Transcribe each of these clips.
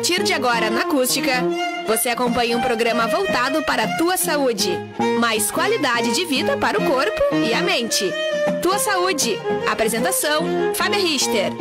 partir de agora na Acústica, você acompanha um programa voltado para a tua saúde. Mais qualidade de vida para o corpo e a mente. Tua Saúde. Apresentação: Fábio Richter.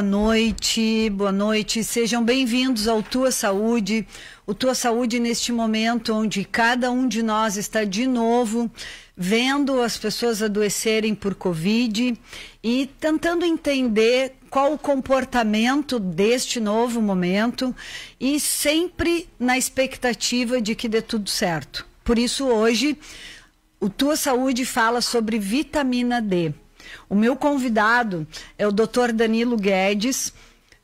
boa noite, boa noite. Sejam bem-vindos ao Tua Saúde. O Tua Saúde neste momento onde cada um de nós está de novo vendo as pessoas adoecerem por Covid e tentando entender qual o comportamento deste novo momento e sempre na expectativa de que dê tudo certo. Por isso, hoje, o Tua Saúde fala sobre vitamina D. O meu convidado é o Dr. Danilo Guedes,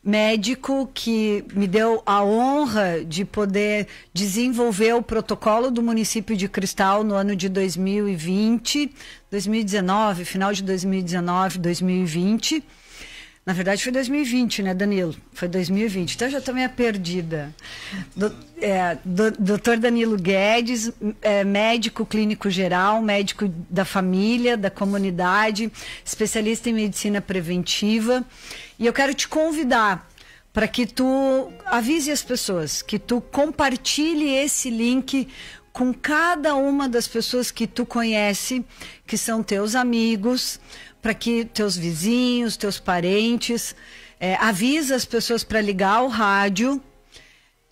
médico que me deu a honra de poder desenvolver o protocolo do município de Cristal no ano de 2020, 2019, final de 2019, 2020 na verdade, foi 2020, né, Danilo? Foi 2020. Então, eu já estou meio perdida. Do, é, do, doutor Danilo Guedes, é, médico clínico geral, médico da família, da comunidade, especialista em medicina preventiva. E eu quero te convidar para que tu avise as pessoas, que tu compartilhe esse link com cada uma das pessoas que tu conhece, que são teus amigos, para que teus vizinhos, teus parentes, é, avisa as pessoas para ligar o rádio.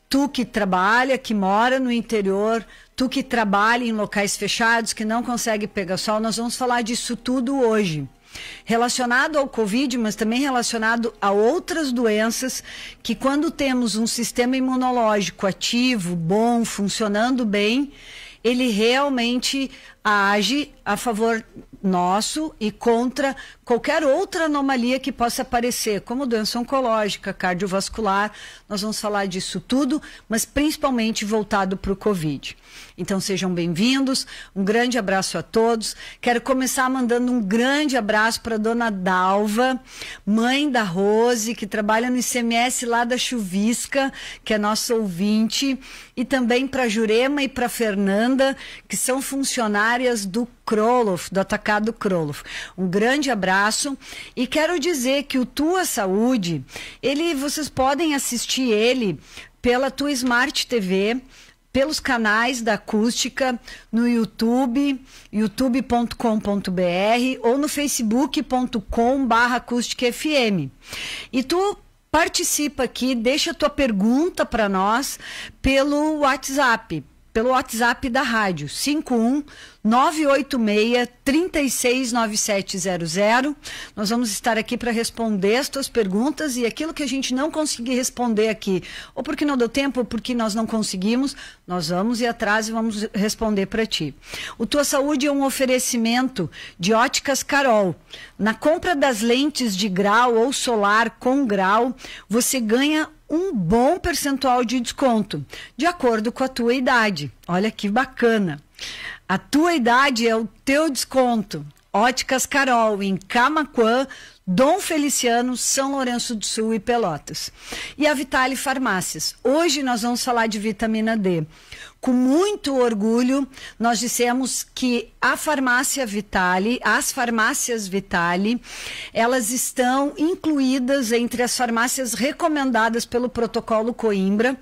Tu que trabalha, que mora no interior, tu que trabalha em locais fechados, que não consegue pegar sol, nós vamos falar disso tudo hoje relacionado ao Covid, mas também relacionado a outras doenças que, quando temos um sistema imunológico ativo, bom, funcionando bem, ele realmente age a favor nosso e contra qualquer outra anomalia que possa aparecer, como doença oncológica, cardiovascular. Nós vamos falar disso tudo, mas principalmente voltado para o Covid. Então sejam bem-vindos, um grande abraço a todos. Quero começar mandando um grande abraço para dona Dalva, mãe da Rose, que trabalha no ICMS lá da Chuvisca, que é nossa ouvinte, e também para Jurema e para Fernanda, que são funcionários áreas do Kroloff, do atacado Kroloff. Um grande abraço e quero dizer que o Tua Saúde, ele vocês podem assistir ele pela tua Smart TV, pelos canais da Acústica, no YouTube, youtube.com.br ou no facebook.com/barra E tu participa aqui, deixa tua pergunta para nós pelo WhatsApp pelo WhatsApp da rádio, 51 986 369700. Nós vamos estar aqui para responder as tuas perguntas e aquilo que a gente não conseguir responder aqui, ou porque não deu tempo, ou porque nós não conseguimos, nós vamos ir atrás e vamos responder para ti. O Tua Saúde é um oferecimento de Óticas Carol. Na compra das lentes de grau ou solar com grau, você ganha um bom percentual de desconto, de acordo com a tua idade. Olha que bacana. A tua idade é o teu desconto. Óticas Carol, em Camaquã, Dom Feliciano, São Lourenço do Sul e Pelotas. E a Vitale Farmácias. Hoje nós vamos falar de vitamina D. Com muito orgulho, nós dissemos que a farmácia Vitale, as farmácias Vitale, elas estão incluídas entre as farmácias recomendadas pelo protocolo Coimbra,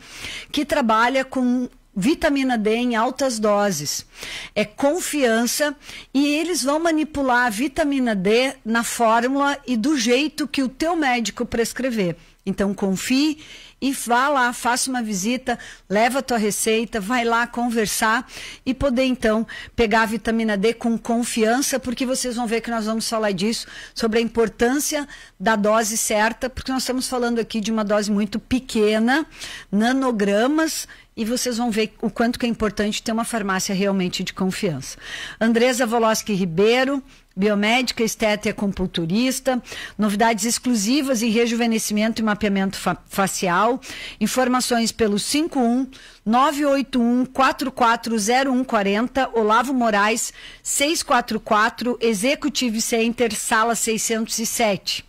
que trabalha com vitamina D em altas doses. É confiança e eles vão manipular a vitamina D na fórmula e do jeito que o teu médico prescrever. Então confie e vá lá, faça uma visita, leva a tua receita, vai lá conversar e poder então pegar a vitamina D com confiança, porque vocês vão ver que nós vamos falar disso, sobre a importância da dose certa, porque nós estamos falando aqui de uma dose muito pequena, nanogramas, e vocês vão ver o quanto que é importante ter uma farmácia realmente de confiança. Andresa Voloski Ribeiro, biomédica, Estética e acupunturista, novidades exclusivas em rejuvenescimento e mapeamento fa facial, informações pelo 51 981 440140, Olavo Moraes, 644, Executive Center, sala 607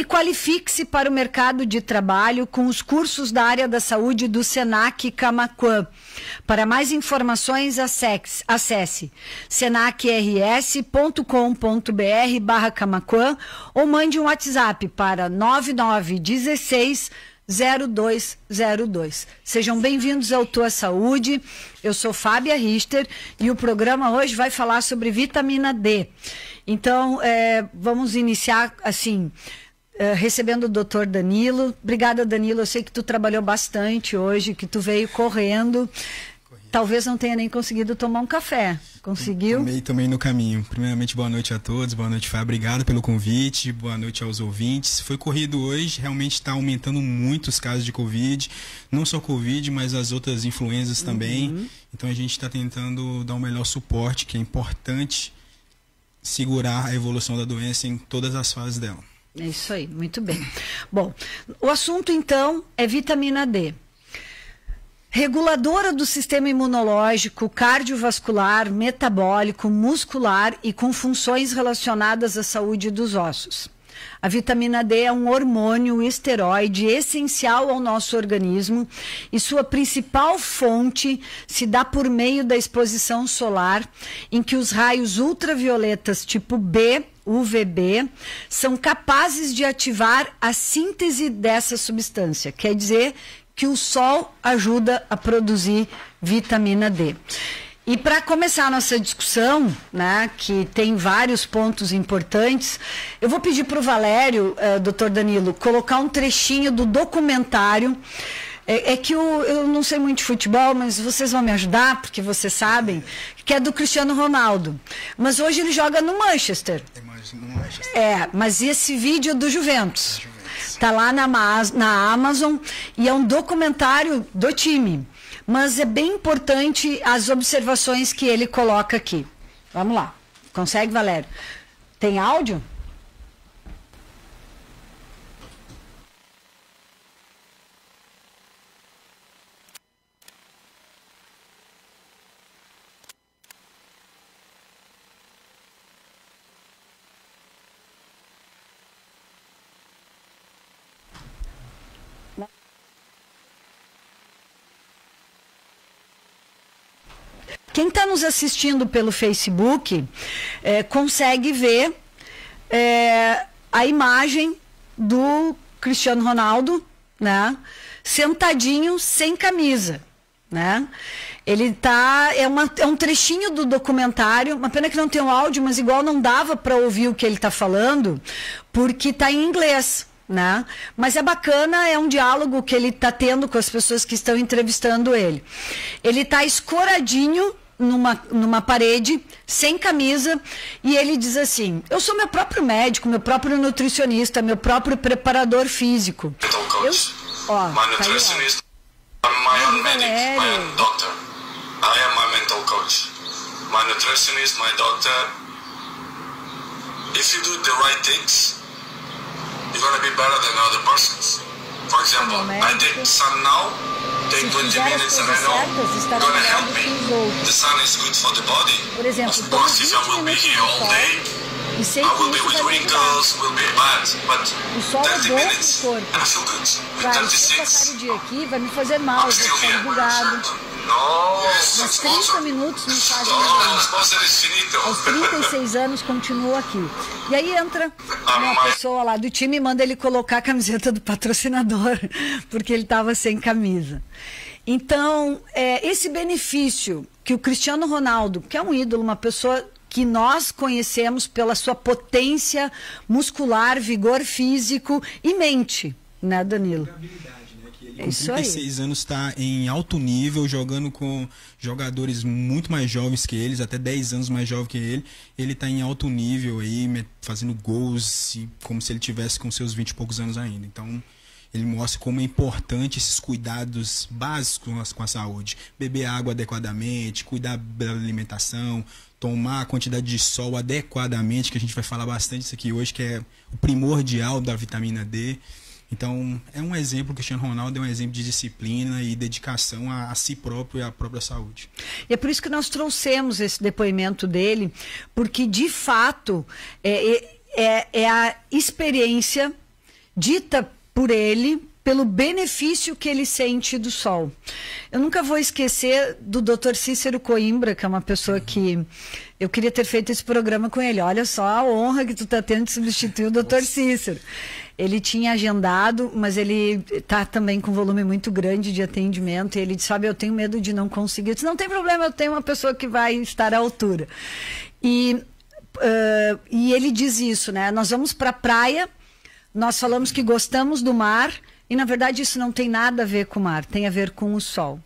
e qualifique-se para o mercado de trabalho com os cursos da área da saúde do Senac Camacuã. Para mais informações, acesse senacrs.com.br barra Camacuã ou mande um WhatsApp para 9916 0202. Sejam bem-vindos ao Tua Saúde. Eu sou Fábia Richter e o programa hoje vai falar sobre vitamina D. Então, é, vamos iniciar assim. Eh, recebendo o doutor Danilo. Obrigada, Danilo. Eu sei que tu trabalhou bastante hoje, que tu veio correndo. Talvez não tenha nem conseguido tomar um café. Conseguiu? Tomei, tomei no caminho. Primeiramente, boa noite a todos. Boa noite, Fábio. Obrigado pelo convite. Boa noite aos ouvintes. Foi corrido hoje. Realmente está aumentando muito os casos de Covid. Não só Covid, mas as outras influências também. Uhum. Então, a gente está tentando dar o um melhor suporte, que é importante segurar a evolução da doença em todas as fases dela. É isso aí, muito bem. Bom, o assunto então é vitamina D. Reguladora do sistema imunológico, cardiovascular, metabólico, muscular e com funções relacionadas à saúde dos ossos. A vitamina D é um hormônio esteroide essencial ao nosso organismo e sua principal fonte se dá por meio da exposição solar, em que os raios ultravioletas tipo B UVB, são capazes de ativar a síntese dessa substância. Quer dizer que o sol ajuda a produzir vitamina D. E para começar a nossa discussão, né, que tem vários pontos importantes, eu vou pedir para o Valério, uh, doutor Danilo, colocar um trechinho do documentário. É, é que eu, eu não sei muito de futebol, mas vocês vão me ajudar, porque vocês sabem, que é do Cristiano Ronaldo. Mas hoje ele joga no Manchester. É, mas esse vídeo é do Juventus. está lá na, na Amazon e é um documentário do time mas é bem importante as observações que ele coloca aqui. Vamos lá. Consegue, Valério? Tem áudio? Quem está nos assistindo pelo Facebook é, consegue ver é, a imagem do Cristiano Ronaldo, né? Sentadinho, sem camisa, né? Ele tá. É, uma, é um trechinho do documentário. Uma pena que não tem o um áudio, mas igual não dava para ouvir o que ele está falando, porque está em inglês né? Mas é bacana, é um diálogo que ele está tendo com as pessoas que estão entrevistando ele. Ele está escoradinho numa, numa parede, sem camisa, e ele diz assim: Eu sou meu próprio médico, meu próprio nutricionista, meu próprio preparador físico. Então, Eu, ó, my tá meu aí, ó. my own medic, my own doctor. mental coach. Meu nutricionista, meu doutor. Se você do as coisas things, you're going to be better than other persons. For example, I take sun now, take 20 minutes and I know it's going to help me. The sun is good for the body. Of course, if I will be here all day, I will be with wrinkles, will be bad, but 30 é minutes and I feel good. With 36, I'm still here. Nossa! Mas 30 minutos não fazem nada. Então. Aos 36 anos continua aqui. E aí entra ah, uma pessoa lá do time e manda ele colocar a camiseta do patrocinador, porque ele estava sem camisa. Então, é, esse benefício que o Cristiano Ronaldo, que é um ídolo, uma pessoa que nós conhecemos pela sua potência muscular, vigor físico e mente, né, Danilo? com é Isso 36 aí. anos está em alto nível, jogando com jogadores muito mais jovens que eles, até 10 anos mais jovem que ele. Ele está em alto nível aí, fazendo gols, como se ele tivesse com seus 20 e poucos anos ainda. Então, ele mostra como é importante esses cuidados básicos com a saúde. Beber água adequadamente, cuidar da alimentação, tomar a quantidade de sol adequadamente, que a gente vai falar bastante isso aqui hoje, que é o primordial da vitamina D. Então, é um exemplo, o Cristiano Ronaldo é um exemplo de disciplina e dedicação a, a, si próprio e à própria saúde. E é por isso que nós trouxemos esse depoimento dele, porque de fato é, é, é a experiência dita por ele, pelo benefício que ele sente do sol. Eu nunca vou esquecer do Dr. Cícero Coimbra, que é uma pessoa que eu queria ter feito esse programa com ele. Olha só a honra que tu está tendo de substituir o Dr. Cícero. Ele tinha agendado, mas ele está também com volume muito grande de atendimento. E ele disse, sabe, eu tenho medo de não conseguir. Eu disse, não tem problema, eu tenho uma pessoa que vai estar à altura. E, uh, e ele diz isso, né? Nós vamos para a praia, nós falamos que gostamos do mar e na verdade isso não tem nada a ver com o mar, tem a ver com o sol.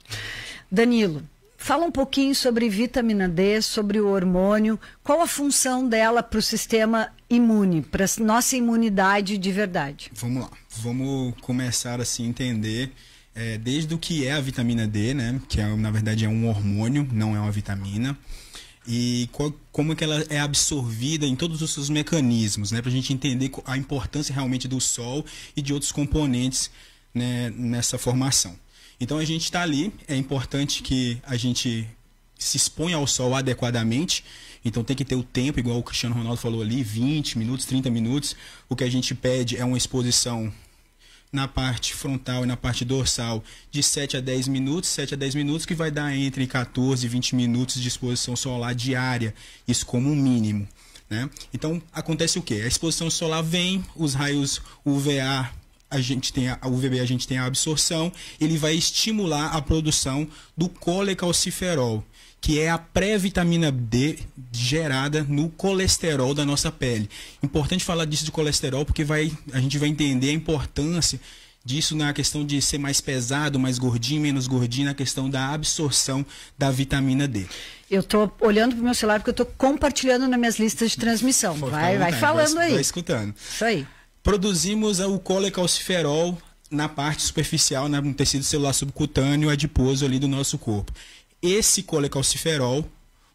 Danilo, fala um pouquinho sobre vitamina D, sobre o hormônio, qual a função dela para o sistema imune, para nossa imunidade de verdade. Vamos lá, vamos começar assim, a se entender. É, desde o que é a vitamina D, né? Que é, na verdade é um hormônio, não é uma vitamina e co como que ela é absorvida em todos os seus mecanismos, né, para a gente entender a importância realmente do Sol e de outros componentes né, nessa formação. Então a gente está ali, é importante que a gente se exponha ao Sol adequadamente, então tem que ter o tempo, igual o Cristiano Ronaldo falou ali, 20 minutos, 30 minutos. O que a gente pede é uma exposição na parte frontal e na parte dorsal de 7 a 10 minutos, 7 a 10 minutos que vai dar entre 14 e 20 minutos de exposição solar diária, isso como um mínimo. Né? Então acontece o que? A exposição solar vem, os raios UVA a gente tem a UVB a gente tem a absorção, ele vai estimular a produção do colecalciferol, que é a pré-vitamina D gerada no colesterol da nossa pele. Importante falar disso de colesterol porque vai, a gente vai entender a importância disso na questão de ser mais pesado, mais gordinho, menos gordinho, na questão da absorção da vitamina D. Eu estou olhando para o meu celular porque eu estou compartilhando nas minhas listas de transmissão. vai, vai falando vai, aí. Vai escutando. Isso aí. Produzimos o colecalciferol na parte superficial, né, no tecido celular subcutâneo adiposo ali do nosso corpo. Esse colecalciferol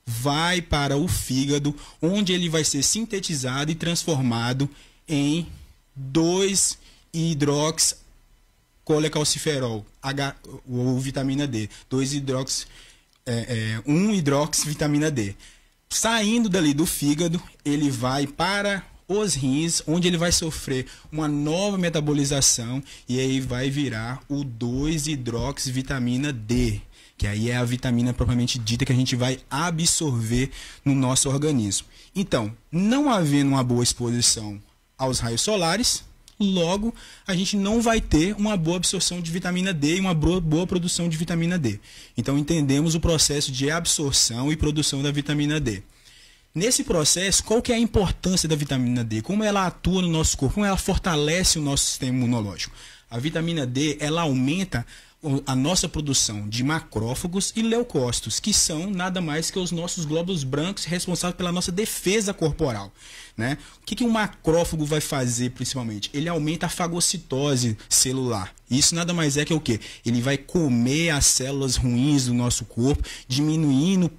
vai para o fígado, onde ele vai ser sintetizado e transformado em 2 hidrox colecalciferol, ou vitamina D, 2 hidrox, é, é, 1 hidrox vitamina D. Saindo dali do fígado, ele vai para os rins, onde ele vai sofrer uma nova metabolização e aí vai virar o 2 hidrox vitamina D que aí é a vitamina propriamente dita que a gente vai absorver no nosso organismo. Então, não havendo uma boa exposição aos raios solares, logo a gente não vai ter uma boa absorção de vitamina D e uma boa produção de vitamina D. Então entendemos o processo de absorção e produção da vitamina D. Nesse processo, qual que é a importância da vitamina D? Como ela atua no nosso corpo? Como ela fortalece o nosso sistema imunológico? A vitamina D, ela aumenta a nossa produção de macrófagos e leucócitos, que são nada mais que os nossos glóbulos brancos responsáveis pela nossa defesa corporal. Né? O que, que um macrófago vai fazer principalmente? Ele aumenta a fagocitose celular. Isso nada mais é que o que? Ele vai comer as células ruins do nosso corpo, diminuindo,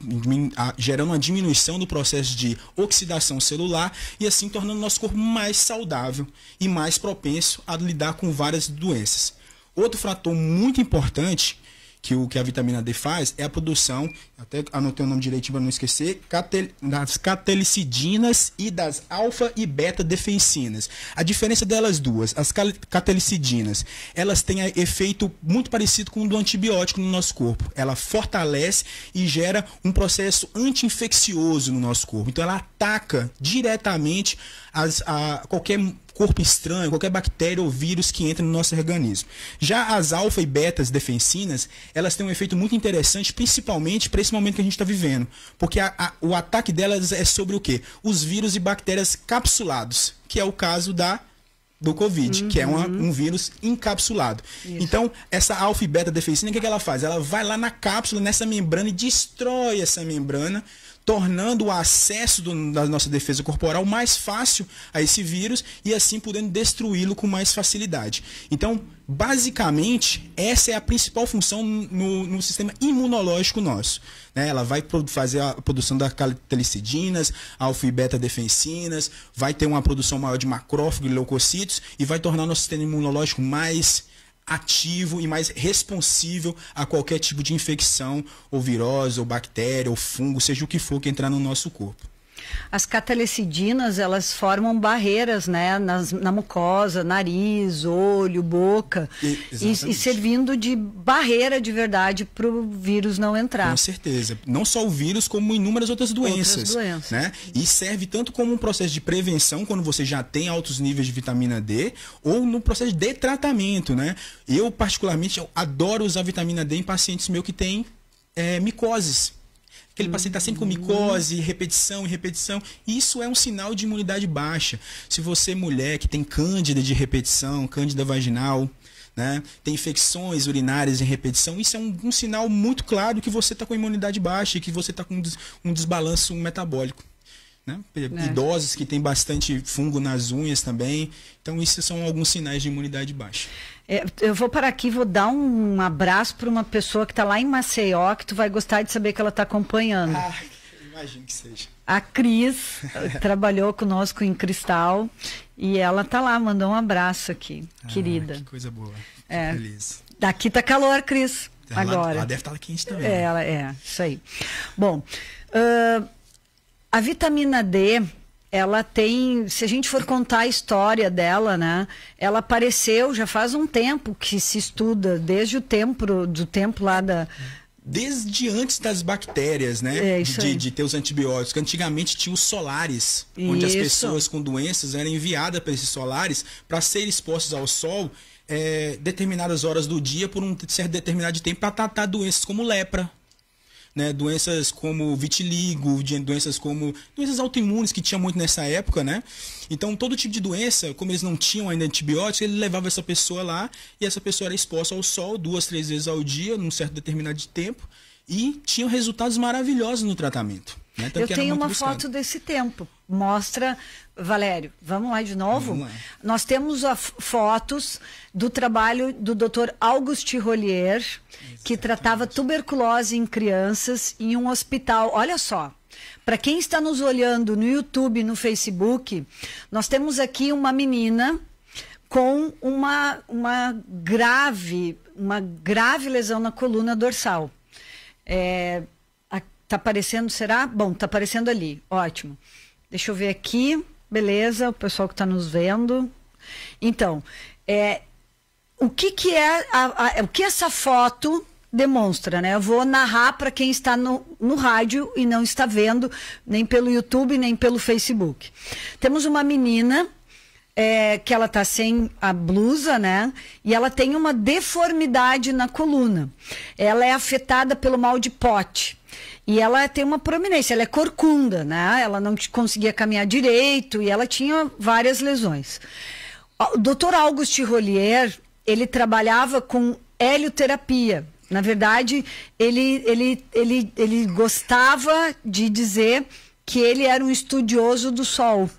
gerando uma diminuição do processo de oxidação celular e assim tornando nosso corpo mais saudável e mais propenso a lidar com várias doenças. Outro fator muito importante que o que a vitamina D faz é a produção, até anotei o nome direitinho para não esquecer, catel, das catelicidinas e das alfa e beta defensinas. A diferença delas duas, as catelicidinas, elas têm efeito muito parecido com o do antibiótico no nosso corpo. Ela fortalece e gera um processo anti-infeccioso no nosso corpo. Então ela ataca diretamente as, a, qualquer corpo estranho, qualquer bactéria ou vírus que entra no nosso organismo. Já as alfa e betas defensinas, elas têm um efeito muito interessante, principalmente para esse momento que a gente está vivendo. Porque a, a, o ataque delas é sobre o quê? Os vírus e bactérias capsulados, que é o caso da do Covid, uhum. que é uma, uhum. um vírus encapsulado. Isso. Então, essa alfa e beta defensina, o que, é que ela faz? Ela vai lá na cápsula, nessa membrana, e destrói essa membrana tornando o acesso do, da nossa defesa corporal mais fácil a esse vírus e assim podendo destruí-lo com mais facilidade. Então, basicamente, essa é a principal função no, no sistema imunológico nosso. Né? Ela vai fazer a produção da calicidinas, alfa e beta defensinas, vai ter uma produção maior de macrófagos e leucocitos e vai tornar o nosso sistema imunológico mais ativo e mais responsível a qualquer tipo de infecção, ou virose, ou bactéria, ou fungo, seja o que for que entrar no nosso corpo. As catalecidinas, elas formam barreiras, né? Nas, na mucosa, nariz, olho, boca. E, e, e servindo de barreira de verdade para o vírus não entrar. Com certeza. Não só o vírus, como inúmeras outras doenças. Outras doenças. Né? E serve tanto como um processo de prevenção, quando você já tem altos níveis de vitamina D, ou no processo de tratamento, né? Eu, particularmente, eu adoro usar vitamina D em pacientes meus que têm é, micoses. Aquele paciente está sempre com uhum. micose, repetição e repetição. Isso é um sinal de imunidade baixa. Se você, mulher, que tem cândida de repetição, cândida vaginal, né? Tem infecções urinárias em repetição. Isso é um, um sinal muito claro que você está com imunidade baixa e que você está com um, desbalanço metabólico. Né? É. Idosos que têm bastante fungo nas unhas também. Então, isso são alguns sinais de imunidade baixa. É, eu vou parar aqui, vou dar um abraço para uma pessoa que está lá em Maceió, que tu vai gostar de saber que ela está acompanhando. Ah, imagino que seja. A Cris trabalhou conosco em Cristal e ela está lá, mandou um abraço aqui, ah, querida. Que coisa boa. É. Feliz. Daqui tá calor, Cris. Ela, agora. Ela deve estar tá quente também. É, né? ela, é, isso aí. Bom, uh, a vitamina D ela tem, se a gente for contar a história dela, né? Ela apareceu já faz um tempo que se estuda, desde o tempo do tempo lá da desde antes das bactérias, né? É, isso de, de, ter os antibióticos. Antigamente tinha os solares, isso. onde as pessoas com doenças eram enviadas para esses solares para serem expostas ao sol é, determinadas horas do dia por um certo determinado tempo para tratar doenças como lepra, né, doenças como vitiligo, doenças como doenças autoimunes que tinha muito nessa época, né? Então todo tipo de doença, como eles não tinham ainda antibióticos, ele levava essa pessoa lá e essa pessoa era exposta ao sol duas, três vezes ao dia, num certo determinado de tempo e tinham resultados maravilhosos no tratamento. Né? Eu tenho uma buscado. foto desse tempo. Mostra, Valério, vamos lá de novo? Lá. Nós temos fotos do trabalho do Dr. Auguste Rollier, Exatamente. que tratava tuberculose em crianças em um hospital. Olha só, para quem está nos olhando no YouTube, no Facebook, nós temos aqui uma menina com uma, uma grave uma grave lesão na coluna dorsal. É, Tá aparecendo, será? Bom, tá aparecendo ali. Ótimo. Deixa eu ver aqui. Beleza, o pessoal que está nos vendo. Então, é, o que, que é a, a, o que essa foto demonstra, né? Eu vou narrar para quem está no, no rádio e não está vendo, nem pelo YouTube, nem pelo Facebook. Temos uma menina é, que ela tá sem a blusa, né? E ela tem uma deformidade na coluna. Ela é afetada pelo mal de pote. E ela tem uma prominência, ela é corcunda, né? Ela não conseguia caminhar direito e ela tinha várias lesões. O doutor Auguste Rollier, ele trabalhava com helioterapia. Na verdade, ele, ele, ele, ele gostava de dizer que ele era um estudioso do sol.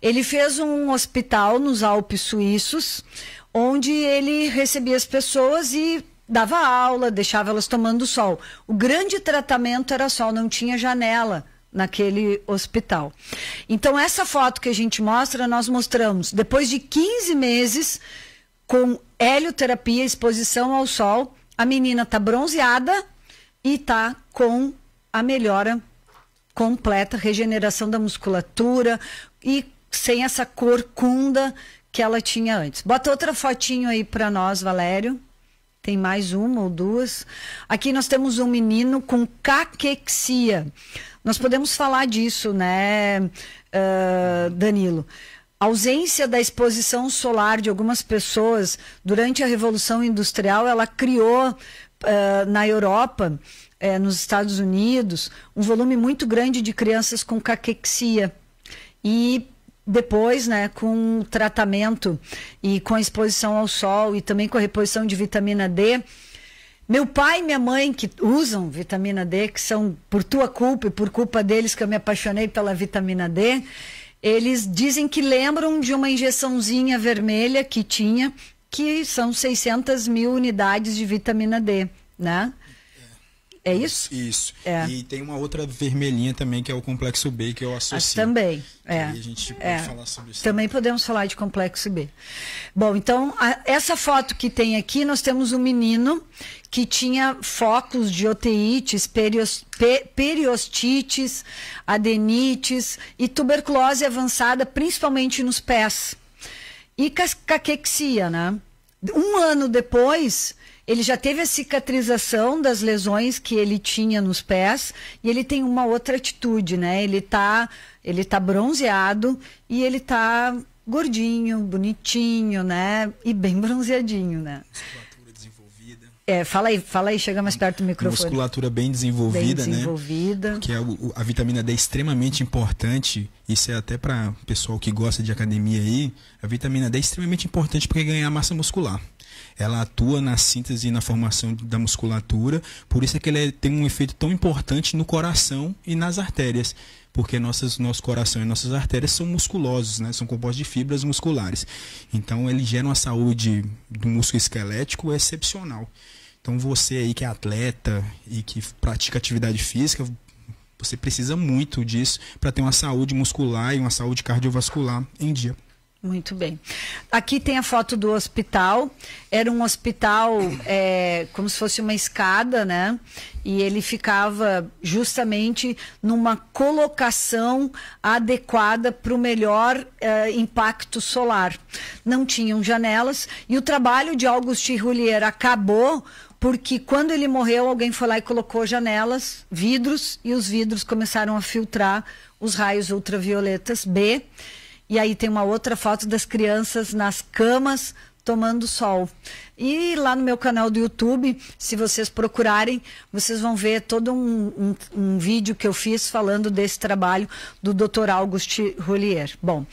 Ele fez um hospital nos Alpes Suíços, onde ele recebia as pessoas e dava aula, deixava elas tomando sol. O grande tratamento era sol, não tinha janela naquele hospital. Então, essa foto que a gente mostra, nós mostramos depois de 15 meses com helioterapia, exposição ao sol, a menina está bronzeada e está com a melhora completa, regeneração da musculatura e sem essa corcunda que ela tinha antes. Bota outra fotinho aí para nós, Valério. Tem mais uma ou duas. Aqui nós temos um menino com caquexia. Nós podemos falar disso, né, uh, Danilo? A ausência da exposição solar de algumas pessoas durante a Revolução Industrial, ela criou uh, na Europa é, nos Estados Unidos um volume muito grande de crianças com caquexia. E depois, né, com tratamento e com exposição ao sol e também com a reposição de vitamina D. Meu pai e minha mãe que usam vitamina D, que são por tua culpa e por culpa deles que eu me apaixonei pela vitamina D, eles dizem que lembram de uma injeçãozinha vermelha que tinha, que são 600 mil unidades de vitamina D, né? É isso? Isso. É. E tem uma outra vermelhinha também, que é o complexo B, que eu associo. Ah, também. É. E a gente pode é. falar sobre isso. Também podemos falar de complexo B. Bom, então, a, essa foto que tem aqui, nós temos um menino que tinha focos de oteites, perios, pe, periostites, adenites e tuberculose avançada, principalmente nos pés. E caquexia, né? Um ano depois ele já teve a cicatrização das lesões que ele tinha nos pés e ele tem uma outra atitude, né? Ele tá, ele tá bronzeado e ele tá gordinho, bonitinho, né? E bem bronzeadinho, né? Musculatura desenvolvida. É, fala aí, fala aí, chega mais perto do microfone. Musculatura bem desenvolvida, bem né? desenvolvida. né? Que é a, a vitamina D é extremamente importante. Isso é até para pessoal que gosta de academia aí. A vitamina D é extremamente importante para ganhar massa muscular ela atua na síntese e na formação da musculatura, por isso é que ela é, tem um efeito tão importante no coração e nas artérias porque nossas, nosso coração e nossas artérias são musculosos, né? são compostos de fibras musculares. Então, ele gera uma saúde do músculo esquelético excepcional. Então, você aí que é atleta e que pratica atividade física, você precisa muito disso para ter uma saúde muscular e uma saúde cardiovascular em dia. Muito bem. Aqui tem a foto do hospital. Era um hospital é, como se fosse uma escada, né? E ele ficava justamente numa colocação adequada para o melhor é, impacto solar. Não tinham janelas e o trabalho de Auguste Rullier acabou porque quando ele morreu, alguém foi lá e colocou janelas, vidros, e os vidros começaram a filtrar os raios ultravioletas B e aí tem uma outra foto das crianças nas camas tomando sol. E lá no meu canal do YouTube, se vocês procurarem, vocês vão ver todo um, um, um vídeo que eu fiz falando desse trabalho do Dr. Auguste Rollier. Bom,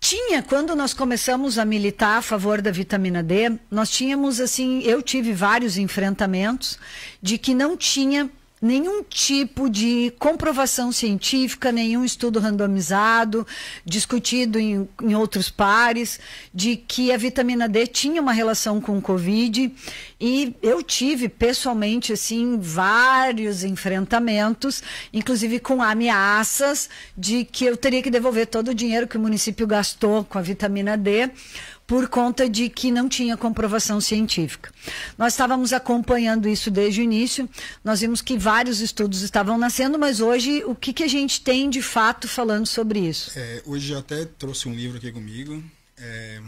tinha, quando nós começamos a militar a favor da vitamina D, nós tínhamos assim, eu tive vários enfrentamentos de que não tinha nenhum tipo de comprovação científica, nenhum estudo randomizado, discutido em, em, outros pares, de que a vitamina D tinha uma relação com o Covid. E eu tive, pessoalmente, assim, vários enfrentamentos, inclusive com ameaças de que eu teria que devolver todo o dinheiro que o município gastou com a vitamina D, por conta de que não tinha comprovação científica. Nós estávamos acompanhando isso desde o início, nós vimos que vários estudos estavam nascendo, mas hoje o que, que a gente tem de fato falando sobre isso? É, hoje eu até trouxe um livro aqui comigo, é,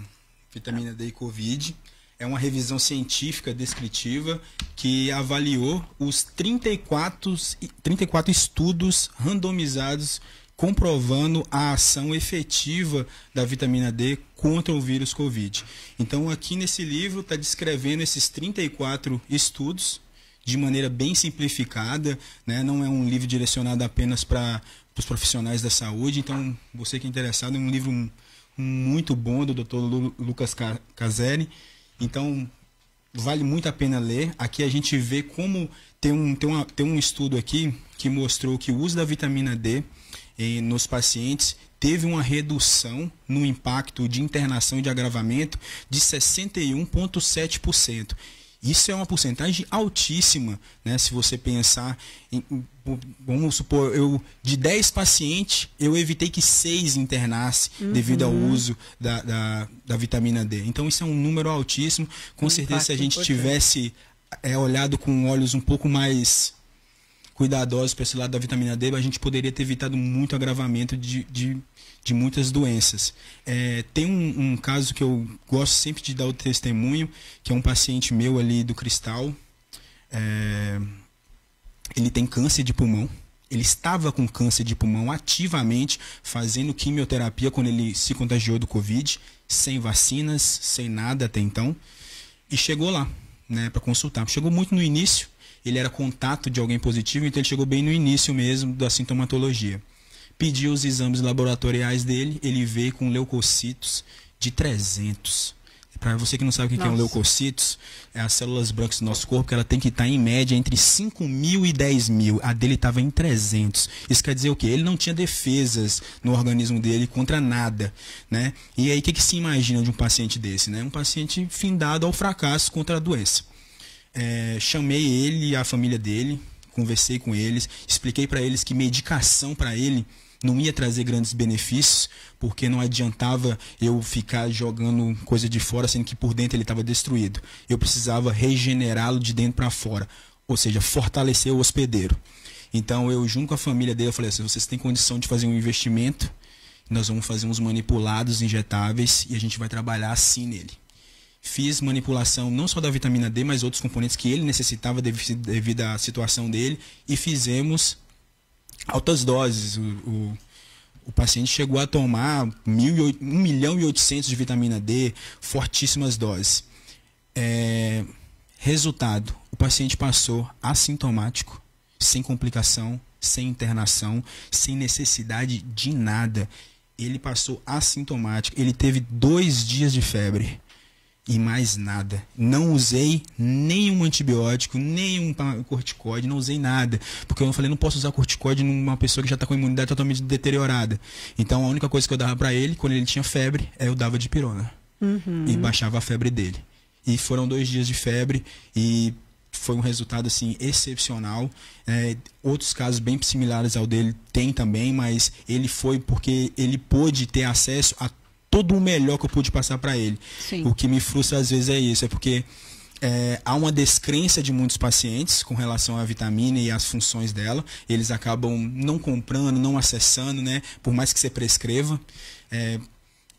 Vitamina D e Covid. É uma revisão científica descritiva que avaliou os 34, 34 estudos randomizados comprovando a ação efetiva da vitamina D contra o vírus Covid. Então, aqui nesse livro está descrevendo esses 34 estudos de maneira bem simplificada, né? não é um livro direcionado apenas para os profissionais da saúde. Então, você que é interessado, é um livro muito bom do Dr. Lu Lucas Caseri. Então, vale muito a pena ler. Aqui a gente vê como tem um, tem, uma, tem um estudo aqui que mostrou que o uso da vitamina D nos pacientes teve uma redução no impacto de internação e de agravamento de 61,7%. Isso é uma porcentagem altíssima, né? Se você pensar, em, vamos supor, eu de 10 pacientes, eu evitei que 6 internassem uhum. devido ao uso da, da, da, vitamina D. Então, isso é um número altíssimo. Com um certeza, se a gente importante. tivesse é, olhado com olhos um pouco mais cuidadosos para esse lado da vitamina D, a gente poderia ter evitado muito agravamento de, de, de muitas doenças. É, tem um, um, caso que eu gosto sempre de dar o testemunho, que é um paciente meu ali do Cristal. É, ele tem câncer de pulmão. Ele estava com câncer de pulmão ativamente, fazendo quimioterapia quando ele se contagiou do Covid, sem vacinas, sem nada até então. E chegou lá, né, para consultar. Chegou muito no início, ele era contato de alguém positivo, então ele chegou bem no início mesmo da sintomatologia. Pediu os exames laboratoriais dele, ele veio com leucocitos de 300. Para você que não sabe o que, Nossa. é um leucocitos, é as células brancas do nosso corpo, que ela tem que estar tá em média entre 5 mil e 10 mil. A dele estava em 300. Isso quer dizer o quê? Ele não tinha defesas no organismo dele contra nada. Né? E aí, o que, que se imagina de um paciente desse? Né? Um paciente findado ao fracasso contra a doença. É, chamei ele e a família dele, conversei com eles, expliquei para eles que medicação para ele não ia trazer grandes benefícios, porque não adiantava eu ficar jogando coisa de fora, sendo que por dentro ele estava destruído. Eu precisava regenerá-lo de dentro para fora, ou seja, fortalecer o hospedeiro. Então eu junto com a família dele, eu falei assim, vocês têm condição de fazer um investimento, nós vamos fazer uns manipulados injetáveis e a gente vai trabalhar assim nele. Fiz manipulação não só da vitamina D, mas outros componentes que ele necessitava devido à situação dele. E fizemos altas doses. O, o, o paciente chegou a tomar 1 milhão e 800 de vitamina D, fortíssimas doses. É, resultado: o paciente passou assintomático, sem complicação, sem internação, sem necessidade de nada. Ele passou assintomático. Ele teve dois dias de febre e mais nada. Não usei nenhum antibiótico, nenhum corticóide não usei nada. Porque eu falei, não posso usar corticóide numa pessoa que já está com a imunidade totalmente deteriorada. Então a única coisa que eu dava para ele, quando ele tinha febre, é eu dava de Uhum. E baixava a febre dele. E foram dois dias de febre e foi um resultado assim excepcional. É, outros casos bem similares ao dele tem também, mas ele foi porque ele pôde ter acesso a todo o melhor que eu pude passar para ele. Sim. O que me frustra às vezes é isso, é porque é, há uma descrença de muitos pacientes com relação à vitamina e às funções dela. Eles acabam não comprando, não acessando, né? Por mais que você prescreva. É,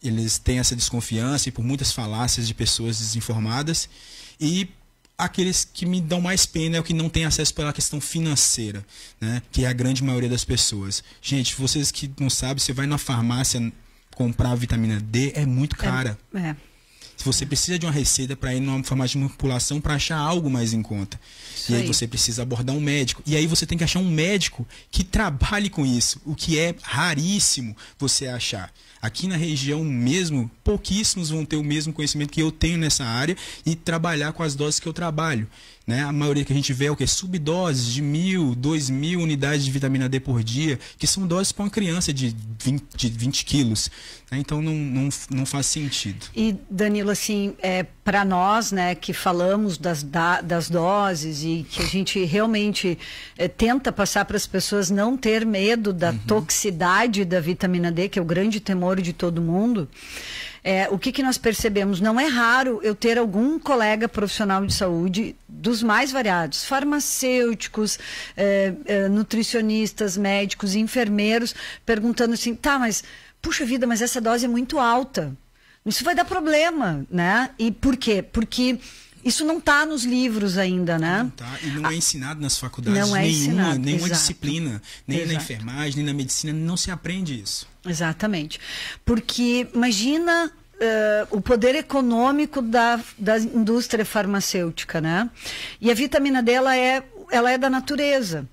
eles têm essa desconfiança e por muitas falácias de pessoas desinformadas. E aqueles que me dão mais pena é o que não tem acesso pela questão financeira, né? Que é a grande maioria das pessoas. Gente, vocês que não sabem, você vai na farmácia comprar vitamina D é muito é, cara. É. é. Se você precisa de uma receita para ir numa farmácia de manipulação para achar algo mais em conta. Isso e aí, aí você precisa abordar um médico. E aí você tem que achar um médico que trabalhe com isso, o que é raríssimo você achar. Aqui na região mesmo, pouquíssimos vão ter o mesmo conhecimento que eu tenho nessa área e trabalhar com as doses que eu trabalho. Né? A maioria que a gente vê é o que? Subdoses de mil, dois mil unidades de vitamina D por dia, que são doses para uma criança de 20, de 20 quilos. Né? Então não, não, não faz sentido. E, Danilo, assim, é, para nós né, que falamos das, da, das doses e que a gente realmente é, tenta passar para as pessoas não ter medo da uhum. toxicidade da vitamina D, que é o grande temor de todo mundo é, o que, que nós percebemos? Não é raro eu ter algum colega profissional de saúde dos mais variados, farmacêuticos, é, é, nutricionistas, médicos, enfermeiros, perguntando assim, tá, mas, puxa vida, mas essa dose é muito alta. Isso vai dar problema, né? E por quê? Porque isso não está nos livros ainda, né? Não está e não é ah, ensinado nas faculdades não é nenhuma, ensinado, nenhuma exato. disciplina, nem exato. na enfermagem, nem na medicina, não se aprende isso. Exatamente. Porque imagina Uh, o poder econômico da, da indústria farmacêutica, né? E a vitamina D ela é, ela é da natureza.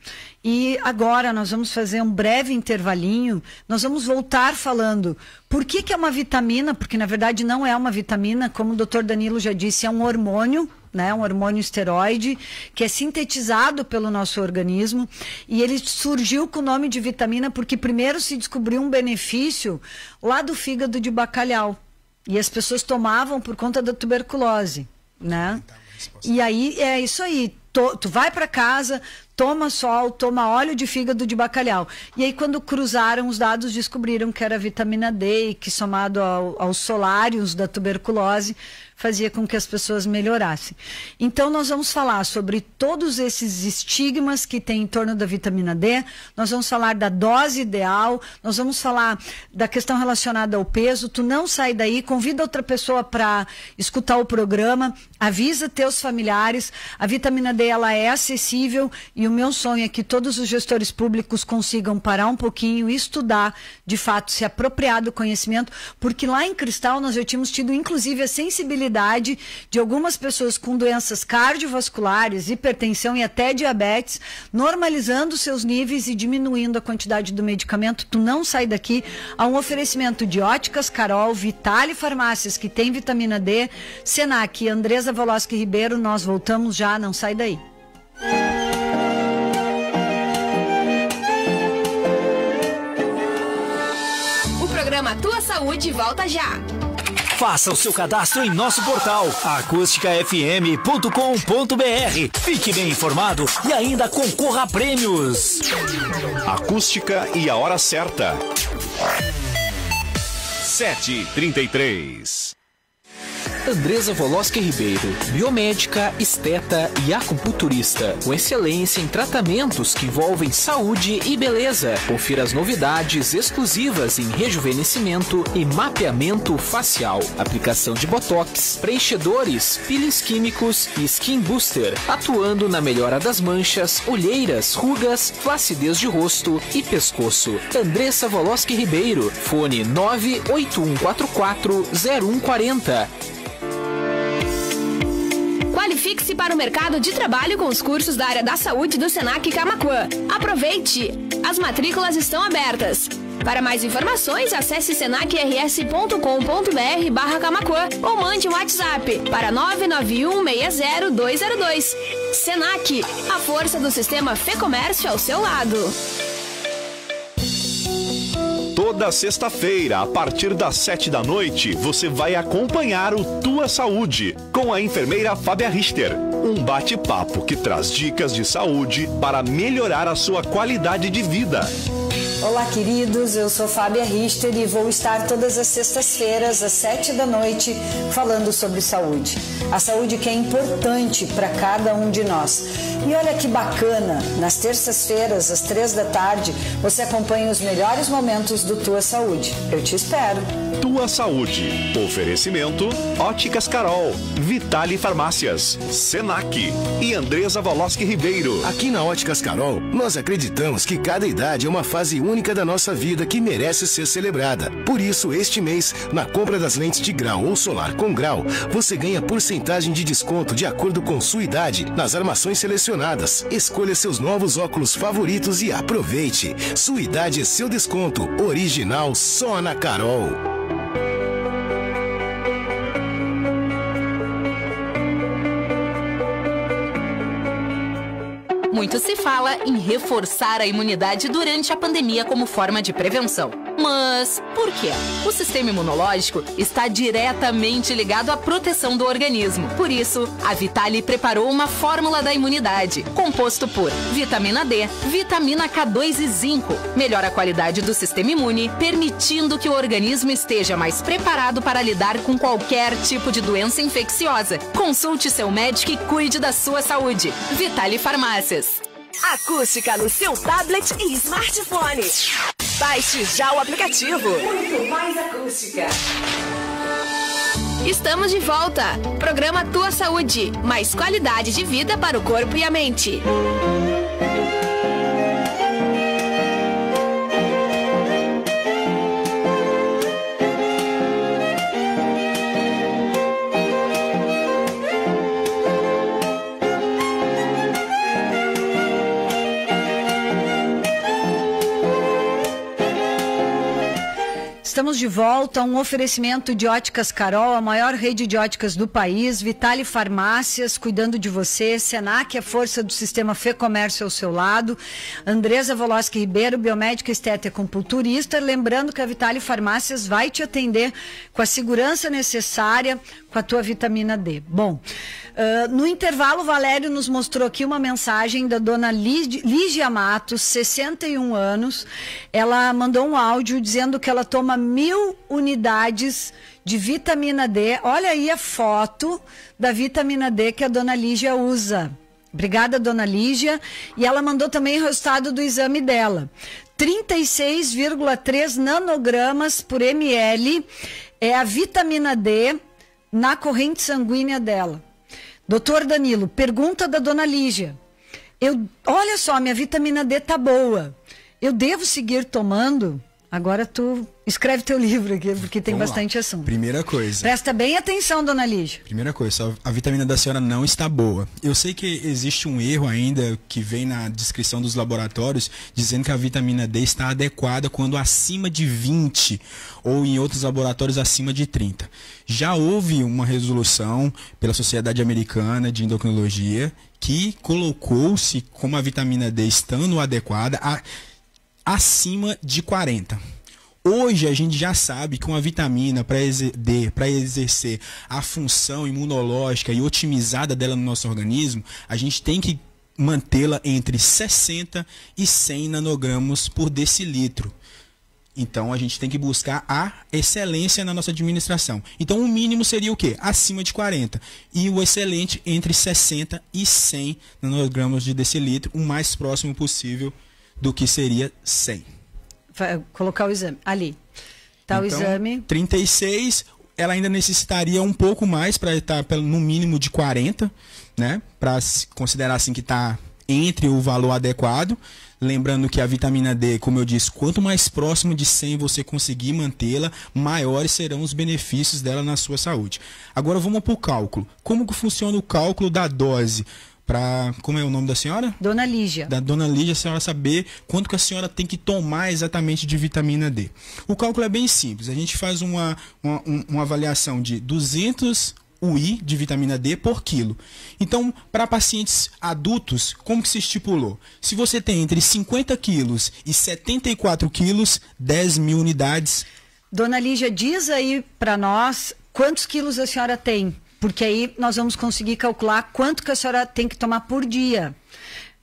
E agora nós vamos fazer um breve intervalinho. Nós vamos voltar falando por que, que é uma vitamina, porque na verdade não é uma vitamina, como o doutor Danilo já disse, é um hormônio né, um hormônio esteroide que é sintetizado pelo nosso organismo e ele surgiu com o nome de vitamina porque primeiro se descobriu um benefício lá do fígado de bacalhau e as pessoas tomavam por conta da tuberculose, né? Então, é e aí é isso aí. Tu, tu vai para casa, toma sol, toma óleo de fígado de bacalhau. E aí, quando cruzaram os dados, descobriram que era vitamina D e que, somado ao, aos solários da tuberculose, fazia com que as pessoas melhorassem. Então, nós vamos falar sobre todos esses estigmas que tem em torno da vitamina D, nós vamos falar da dose ideal, nós vamos falar da questão relacionada ao peso. Tu não sai daí, convida outra pessoa para escutar o programa, avisa teus familiares. A vitamina D ela é acessível e o meu sonho é que todos os gestores públicos consigam parar um pouquinho, estudar, de fato, se apropriar do conhecimento, porque lá em Cristal nós já tínhamos tido, inclusive, a sensibilidade de algumas pessoas com doenças cardiovasculares, hipertensão e até diabetes, normalizando seus níveis e diminuindo a quantidade do medicamento. Tu não sai daqui a um oferecimento de óticas, Carol, Vitale Farmácias, que tem vitamina D, Senac, Andresa Voloski Ribeiro, nós voltamos já, não sai daí. Saúde volta já. Faça o seu cadastro em nosso portal acústicafm.com.br. Fique bem informado e ainda concorra a prêmios. Acústica e a hora certa. 7h33. Andresa Voloski Ribeiro, biomédica, esteta e acupunturista, com excelência em tratamentos que envolvem saúde e beleza. Confira as novidades exclusivas em rejuvenescimento e mapeamento facial, aplicação de botox, preenchedores, peelings químicos e skin booster, atuando na melhora das manchas, olheiras, rugas, flacidez de rosto e pescoço. Andressa Voloski Ribeiro, fone 981440140. Qualifique-se para o mercado de trabalho com os cursos da área da saúde do Senac Camacuã. Aproveite! As matrículas estão abertas. Para mais informações, acesse senacrs.com.br barra Camacuã ou mande um WhatsApp para 991600202. Senac, a força do sistema Fê Comércio ao seu lado. Toda sexta-feira, a partir das sete da noite, você vai acompanhar o Tua Saúde com a enfermeira Fábia Richter. Um bate-papo que traz dicas de saúde para melhorar a sua qualidade de vida. Olá, queridos. Eu sou Fábia Richter e vou estar todas as sextas-feiras, às sete da noite, falando sobre saúde. A saúde que é importante para cada um de nós. E olha que bacana, nas terças-feiras, às três da tarde, você acompanha os melhores momentos do Tua Saúde. Eu te espero. Tua Saúde. Oferecimento: Óticas Carol, Vitale Farmácias, Senac e Andresa Voloski Ribeiro. Aqui na Óticas Carol, nós acreditamos que cada idade é uma fase única única da nossa vida que merece ser celebrada. Por isso, este mês, na compra das lentes de grau ou solar com grau, você ganha porcentagem de desconto de acordo com sua idade nas armações selecionadas. Escolha seus novos óculos favoritos e aproveite. Sua idade é seu desconto. Original só na Carol. Muito se fala em reforçar a imunidade durante a pandemia como forma de prevenção. Mas por quê? O sistema imunológico está diretamente ligado à proteção do organismo. Por isso, a Vitale preparou uma fórmula da imunidade, composto por vitamina D, vitamina K2 e zinco. Melhora a qualidade do sistema imune, permitindo que o organismo esteja mais preparado para lidar com qualquer tipo de doença infecciosa. Consulte seu médico e cuide da sua saúde. Vitale Farmácias. Acústica no seu tablet e smartphone. Baixe já o aplicativo. Muito mais acústica. Estamos de volta. Programa Tua Saúde. Mais qualidade de vida para o corpo e a mente. Estamos de volta a um oferecimento de Óticas Carol, a maior rede de óticas do país, Vitale Farmácias, cuidando de você, Senac, a força do sistema Fê Comércio ao seu lado, Andresa Voloski Ribeiro, biomédica estética compulturista, lembrando que a Vitale Farmácias vai te atender com a segurança necessária com a tua vitamina D. Bom, uh, no intervalo, Valério nos mostrou aqui uma mensagem da dona Lígia Matos, 61 anos. Ela mandou um áudio dizendo que ela toma mil unidades de vitamina D. Olha aí a foto da vitamina D que a dona Lígia usa. Obrigada, dona Lígia. E ela mandou também o resultado do exame dela: 36,3 nanogramas por ml é a vitamina D na corrente sanguínea dela. Doutor Danilo, pergunta da dona Lígia. Eu, olha só, minha vitamina D tá boa. Eu devo seguir tomando? Agora tu escreve teu livro aqui, porque tem Vamos bastante lá. assunto. Primeira coisa. Presta bem atenção, dona Lígia. Primeira coisa, a vitamina da senhora não está boa. Eu sei que existe um erro ainda que vem na descrição dos laboratórios dizendo que a vitamina D está adequada quando acima de 20 ou em outros laboratórios acima de 30. Já houve uma resolução pela Sociedade Americana de Endocrinologia que colocou-se como a vitamina D estando adequada, a, acima de 40. Hoje a gente já sabe que uma vitamina para D, para exercer a função imunológica e otimizada dela no nosso organismo, a gente tem que mantê-la entre 60 e 100 nanogramos por decilitro. Então a gente tem que buscar a excelência na nossa administração. Então o mínimo seria o quê? Acima de 40. E o excelente entre 60 e 100 nanogramas de decilitro, o mais próximo possível do que seria 100. Vai colocar o exame ali. Tá então, o exame. 36, ela ainda necessitaria um pouco mais para tá estar no mínimo de 40, né? Para considerar assim que está entre o valor adequado. Lembrando que a vitamina D, como eu disse, quanto mais próximo de 100 você conseguir mantê-la, maiores serão os benefícios dela na sua saúde. Agora vamos para o cálculo. Como que funciona o cálculo da dose? para como é o nome da senhora? Dona Lígia. Da Dona Lígia, a senhora saber quanto que a senhora tem que tomar exatamente de vitamina D. O cálculo é bem simples. A gente faz uma, uma, uma avaliação de 200 UI de vitamina D por quilo. Então, para pacientes adultos, como que se estipulou? Se você tem entre 50 quilos e 74 quilos, 10 mil unidades. Dona Lígia, diz aí para nós quantos quilos a senhora tem? Porque aí nós vamos conseguir calcular quanto que a senhora tem que tomar por dia.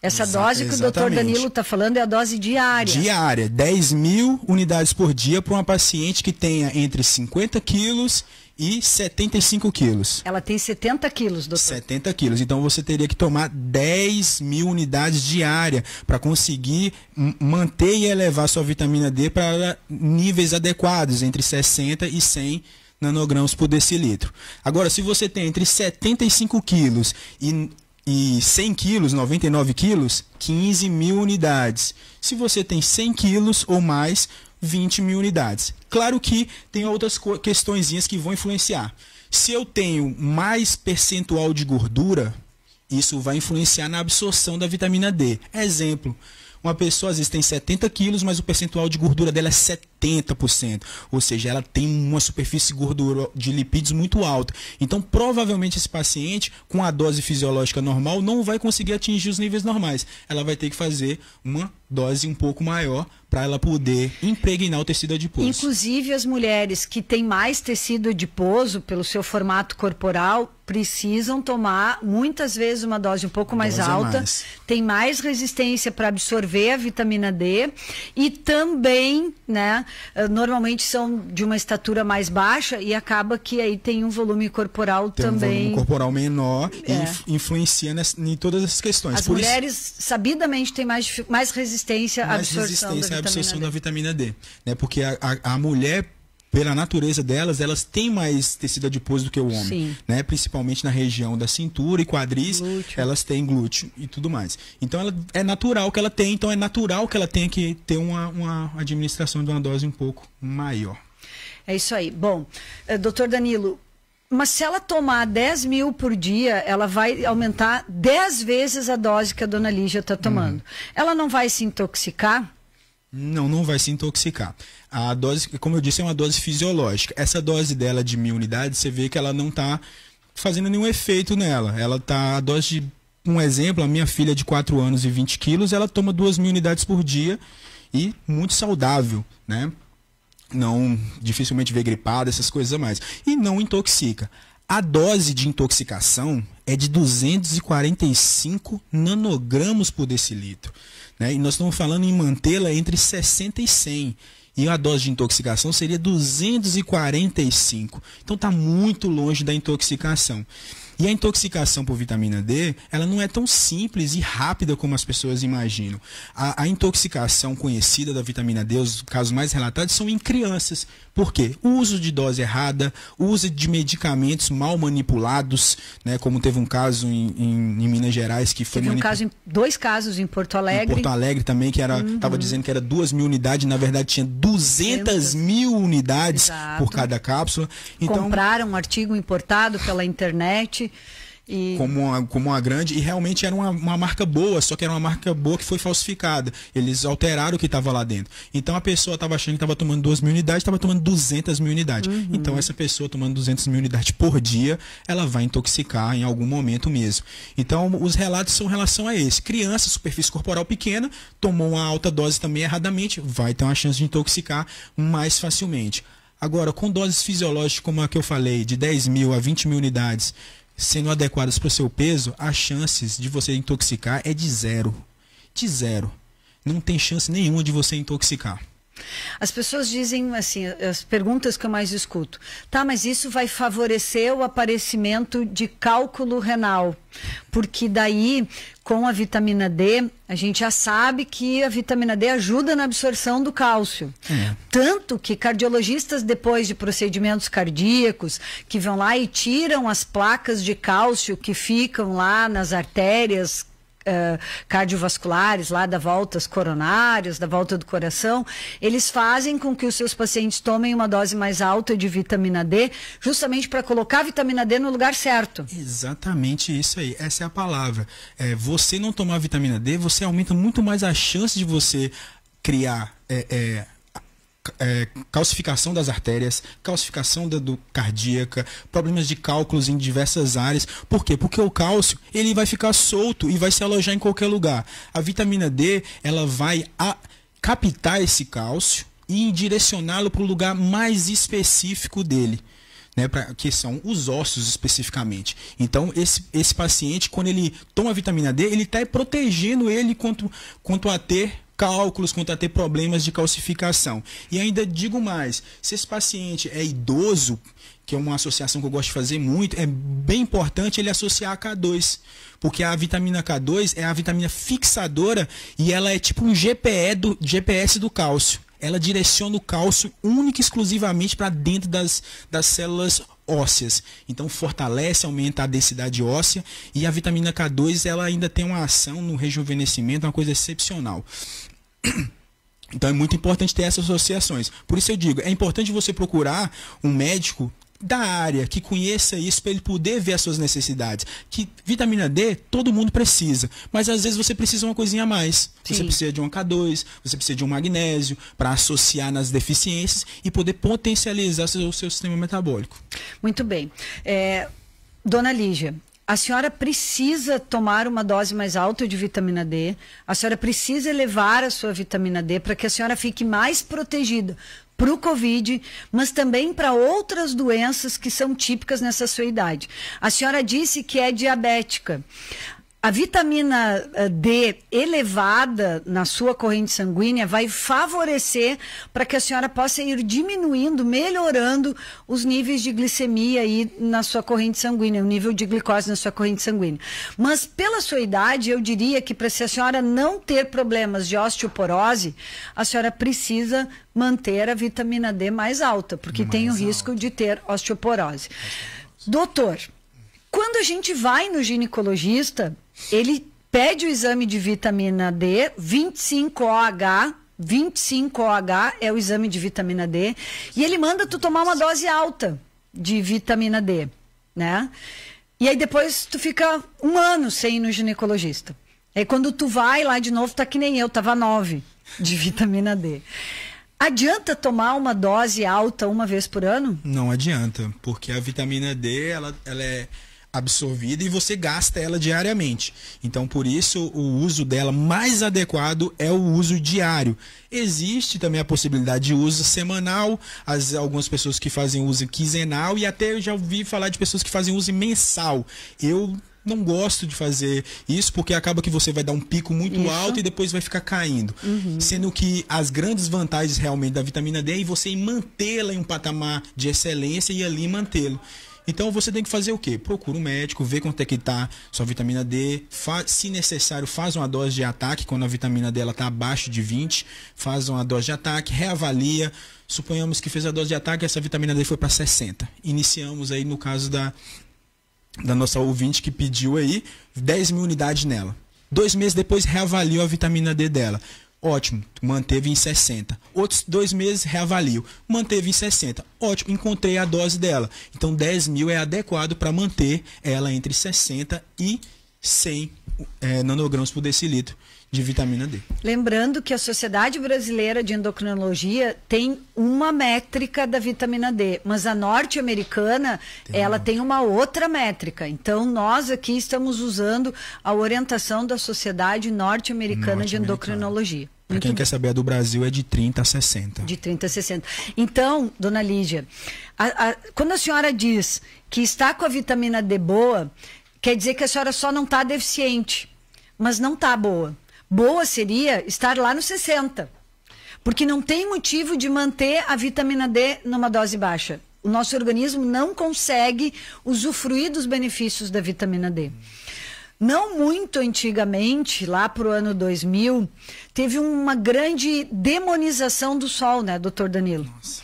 Essa Exa dose que o doutor Danilo está falando é a dose diária. Diária, 10 mil unidades por dia para uma paciente que tenha entre 50 quilos e 75 quilos. Ela tem 70 quilos, doutor. 70 quilos. Então você teria que tomar 10 mil unidades diária para conseguir manter e elevar sua vitamina D para níveis adequados, entre 60 e 100 quilos nanogramas por decilitro. Agora, se você tem entre 75 quilos e, e 100 quilos, 99 quilos, 15 mil unidades. Se você tem 100 quilos ou mais, 20 mil unidades. Claro que tem outras questõezinhas que vão influenciar. Se eu tenho mais percentual de gordura, isso vai influenciar na absorção da vitamina D. Exemplo, uma pessoa às vezes tem 70 quilos, mas o percentual de gordura dela é 70%. Ou seja, ela tem uma superfície gordura de lipídios muito alta. Então, provavelmente esse paciente, com a dose fisiológica normal, não vai conseguir atingir os níveis normais. Ela vai ter que fazer uma dose um pouco maior para ela poder impregnar o tecido adiposo. Inclusive, as mulheres que têm mais tecido adiposo, pelo seu formato corporal, precisam tomar muitas vezes uma dose um pouco mais dose alta, mais. tem mais resistência para absorver a vitamina D e também, né, eh, normalmente são de uma estatura mais baixa e acaba que aí tem um volume corporal tem também. Um volume corporal menor é. e influencia nessa, em todas essas questões. As Por mulheres isso... sabidamente têm mais, mais resistência mais à absorção, resistência da, à vitamina absorção da vitamina D, né? Porque a, a, a mulher pela natureza delas, elas têm mais tecido adiposo do que o homem, Sim. né? Principalmente na região da cintura e quadris, glúteo. elas têm glúteo e tudo mais. Então ela, é natural que ela tenha, então é natural que ela tenha que ter uma, uma administração de uma dose um pouco maior. É isso aí. Bom, eh, doutor Danilo, mas se ela tomar 10 mil por dia, ela vai aumentar 10 vezes a dose que a dona Lígia está tomando. Uhum. Ela não vai se intoxicar? Não, não vai se intoxicar. A dose, como eu disse, é uma dose fisiológica. Essa dose dela de mil unidades, você vê que ela não está fazendo nenhum efeito nela. Ela está a dose de um exemplo, a minha filha de 4 anos e 20 quilos, ela toma duas mil unidades por dia e muito saudável, né? Não dificilmente vê gripada, essas coisas a mais. E não intoxica. A dose de intoxicação é de 245 nanogramas por decilitro. Né? E nós estamos falando em mantê-la entre 60 e 100. E a dose de intoxicação seria 245. Então está muito longe da intoxicação. E a intoxicação por vitamina D, ela não é tão simples e rápida como as pessoas imaginam. A, a intoxicação conhecida da vitamina D, os casos mais relatados, são em crianças. Por quê? O uso de dose errada, uso de medicamentos mal manipulados, né, como teve um caso em, em, em Minas Gerais que foi... Teve manip... um caso em, dois casos em Porto Alegre. Em Porto Alegre também, que era estava uhum. dizendo que era duas mil unidades, na verdade tinha 200 mil unidades Exato. por cada cápsula. Então, Compraram um artigo importado pela internet forte. E... Como, uma, como uma grande, e realmente era uma, uma marca boa, só que era uma marca boa que foi falsificada. Eles alteraram o que estava lá dentro. Então a pessoa estava achando que estava tomando 2 mil unidades, estava tomando 200 mil unidades. Uhum. Então essa pessoa tomando 200 mil unidades por dia, ela vai intoxicar em algum momento mesmo. Então os relatos são em relação a esse. Criança, superfície corporal pequena, tomou uma alta dose também erradamente, vai ter uma chance de intoxicar mais facilmente. Agora, com doses fisiológicas, como a que eu falei, de 10 mil a 20 mil unidades sendo adequadas para o seu peso, as chances de você intoxicar é de zero. De zero. Não tem chance nenhuma de você intoxicar. As pessoas dizem assim, as perguntas que eu mais escuto, tá, mas isso vai favorecer o aparecimento de cálculo renal, porque daí com a vitamina D, a gente já sabe que a vitamina D ajuda na absorção do cálcio. É. Tanto que cardiologistas, depois de procedimentos cardíacos, que vão lá e tiram as placas de cálcio que ficam lá nas artérias eh, cardiovasculares, lá da voltas coronárias, da volta do coração, eles fazem com que os seus pacientes tomem uma dose mais alta de vitamina D, justamente para colocar a vitamina D no lugar certo. Exatamente isso aí. Essa é a palavra. É, você não tomar vitamina D, você aumenta muito mais a chance de você criar é, é é, calcificação das artérias, calcificação da, do cardíaca, problemas de cálculos em diversas áreas. Por quê? Porque o cálcio ele vai ficar solto e vai se alojar em qualquer lugar. A vitamina D ela vai a, captar esse cálcio e direcioná-lo para o lugar mais específico dele. Né, pra, que são os ossos especificamente. Então, esse, esse paciente, quando ele toma vitamina D, ele está protegendo ele quanto, quanto a ter cálculos, quanto a ter problemas de calcificação. E ainda digo mais, se esse paciente é idoso, que é uma associação que eu gosto de fazer muito, é bem importante ele associar a K2, porque a vitamina K2 é a vitamina fixadora e ela é tipo um GPE do, GPS do cálcio. Ela direciona o cálcio única e exclusivamente para dentro das, das células ósseas. Então fortalece, aumenta a densidade óssea e a vitamina K2 ela ainda tem uma ação no rejuvenescimento, uma coisa excepcional. Então é muito importante ter essas associações. Por isso eu digo, é importante você procurar um médico da área, que conheça isso para ele poder ver as suas necessidades. Que vitamina D todo mundo precisa, mas às vezes você precisa uma coisinha a mais. Sim. Você precisa de um K2, você precisa de um magnésio para associar nas deficiências e poder potencializar o seu, seu sistema metabólico. Muito bem. É, dona Lígia, a senhora precisa tomar uma dose mais alta de vitamina D, a senhora precisa elevar a sua vitamina D para que a senhora fique mais protegida para o Covid, mas também para outras doenças que são típicas nessa sua idade. A senhora disse que é diabética. A vitamina eh, D elevada na sua corrente sanguínea vai favorecer para que a senhora possa ir diminuindo, melhorando os níveis de glicemia aí na sua corrente sanguínea, o nível de glicose na sua corrente sanguínea. Mas pela sua idade, eu diria que para se a senhora não ter problemas de osteoporose, a senhora precisa manter a vitamina D mais alta, porque mais tem o alta. risco de ter osteoporose. osteoporose. Doutor, quando a gente vai no ginecologista, ele pede o exame de vitamina D, 25OH, 25OH é o exame de vitamina D, e ele manda tu tomar uma dose alta de vitamina D, né? E aí depois tu fica um ano sem ir no ginecologista. Aí quando tu vai lá de novo, tá que nem eu, tava nove de vitamina D. Adianta tomar uma dose alta uma vez por ano? Não adianta, porque a vitamina D, ela, ela é absorvida e você gasta ela diariamente. Então, por isso, o uso dela mais adequado é o uso diário. Existe também a possibilidade de uso semanal, as, algumas pessoas que fazem uso quinzenal e até eu já ouvi falar de pessoas que fazem uso mensal. Eu não gosto de fazer isso porque acaba que você vai dar um pico muito isso. alto e depois vai ficar caindo. Uhum. Sendo que as grandes vantagens realmente da vitamina D é você mantê-la em um patamar de excelência e ali mantê-lo. Então você tem que fazer o quê? Procura um médico, vê quanto é que tá sua vitamina D, faz, se necessário, faz uma dose de ataque quando a vitamina D está abaixo de 20, faz uma dose de ataque, reavalia. Suponhamos que fez a dose de ataque, essa vitamina D foi para 60. Iniciamos aí no caso da, da nossa ouvinte que pediu aí 10 mil unidades nela. Dois meses depois reavaliou a vitamina D dela. Ótimo, manteve em 60. Outros dois meses reavalio, manteve em 60. Ótimo, encontrei a dose dela. Então 10 mil é adequado para manter ela entre 60 e 100 é, nanogramas por decilitro de vitamina D. Lembrando que a Sociedade Brasileira de Endocrinologia tem uma métrica da vitamina D, mas a norte-americana, ela tem uma outra métrica. Então, nós aqui estamos usando a orientação da Sociedade Norte-Americana norte de Endocrinologia. Para quem quer saber, a do Brasil é de 30 a 60. De 30 a 60. Então, dona Lídia, a, a, quando a senhora diz que está com a vitamina D boa, quer dizer que a senhora só não está deficiente, mas não está boa. Boa seria estar lá nos 60, porque não tem motivo de manter a vitamina D numa dose baixa. O nosso organismo não consegue usufruir dos benefícios da vitamina D. Hum. Não muito antigamente, lá para o ano 2000, teve uma grande demonização do sol, né, doutor Danilo? Nossa.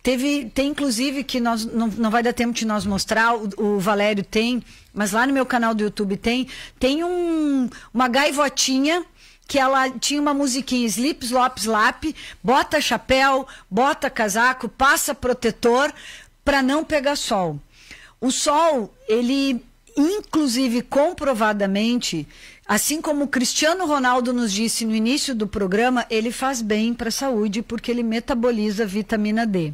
Teve, tem inclusive que nós não, não vai dar tempo de nós mostrar, o, o, Valério tem, mas lá no meu canal do YouTube tem, tem um, uma gaivotinha que ela tinha uma musiquinha Slips Lops Lap, bota chapéu, bota casaco, passa protetor para não pegar sol. O sol, ele inclusive comprovadamente, assim como o Cristiano Ronaldo nos disse no início do programa, ele faz bem para a saúde porque ele metaboliza vitamina D.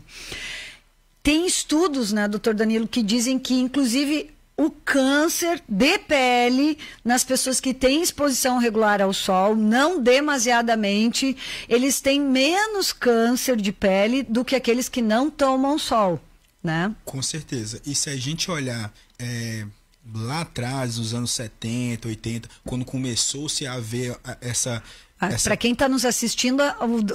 Tem estudos, né, doutor Danilo, que dizem que, inclusive, o câncer de pele nas pessoas que têm exposição regular ao sol, não demasiadamente, eles têm menos câncer de pele do que aqueles que não tomam sol, né? Com certeza. E se a gente olhar é, lá atrás, nos anos 70, 80, quando começou-se a ver essa. Ah, essa... Para quem está nos assistindo,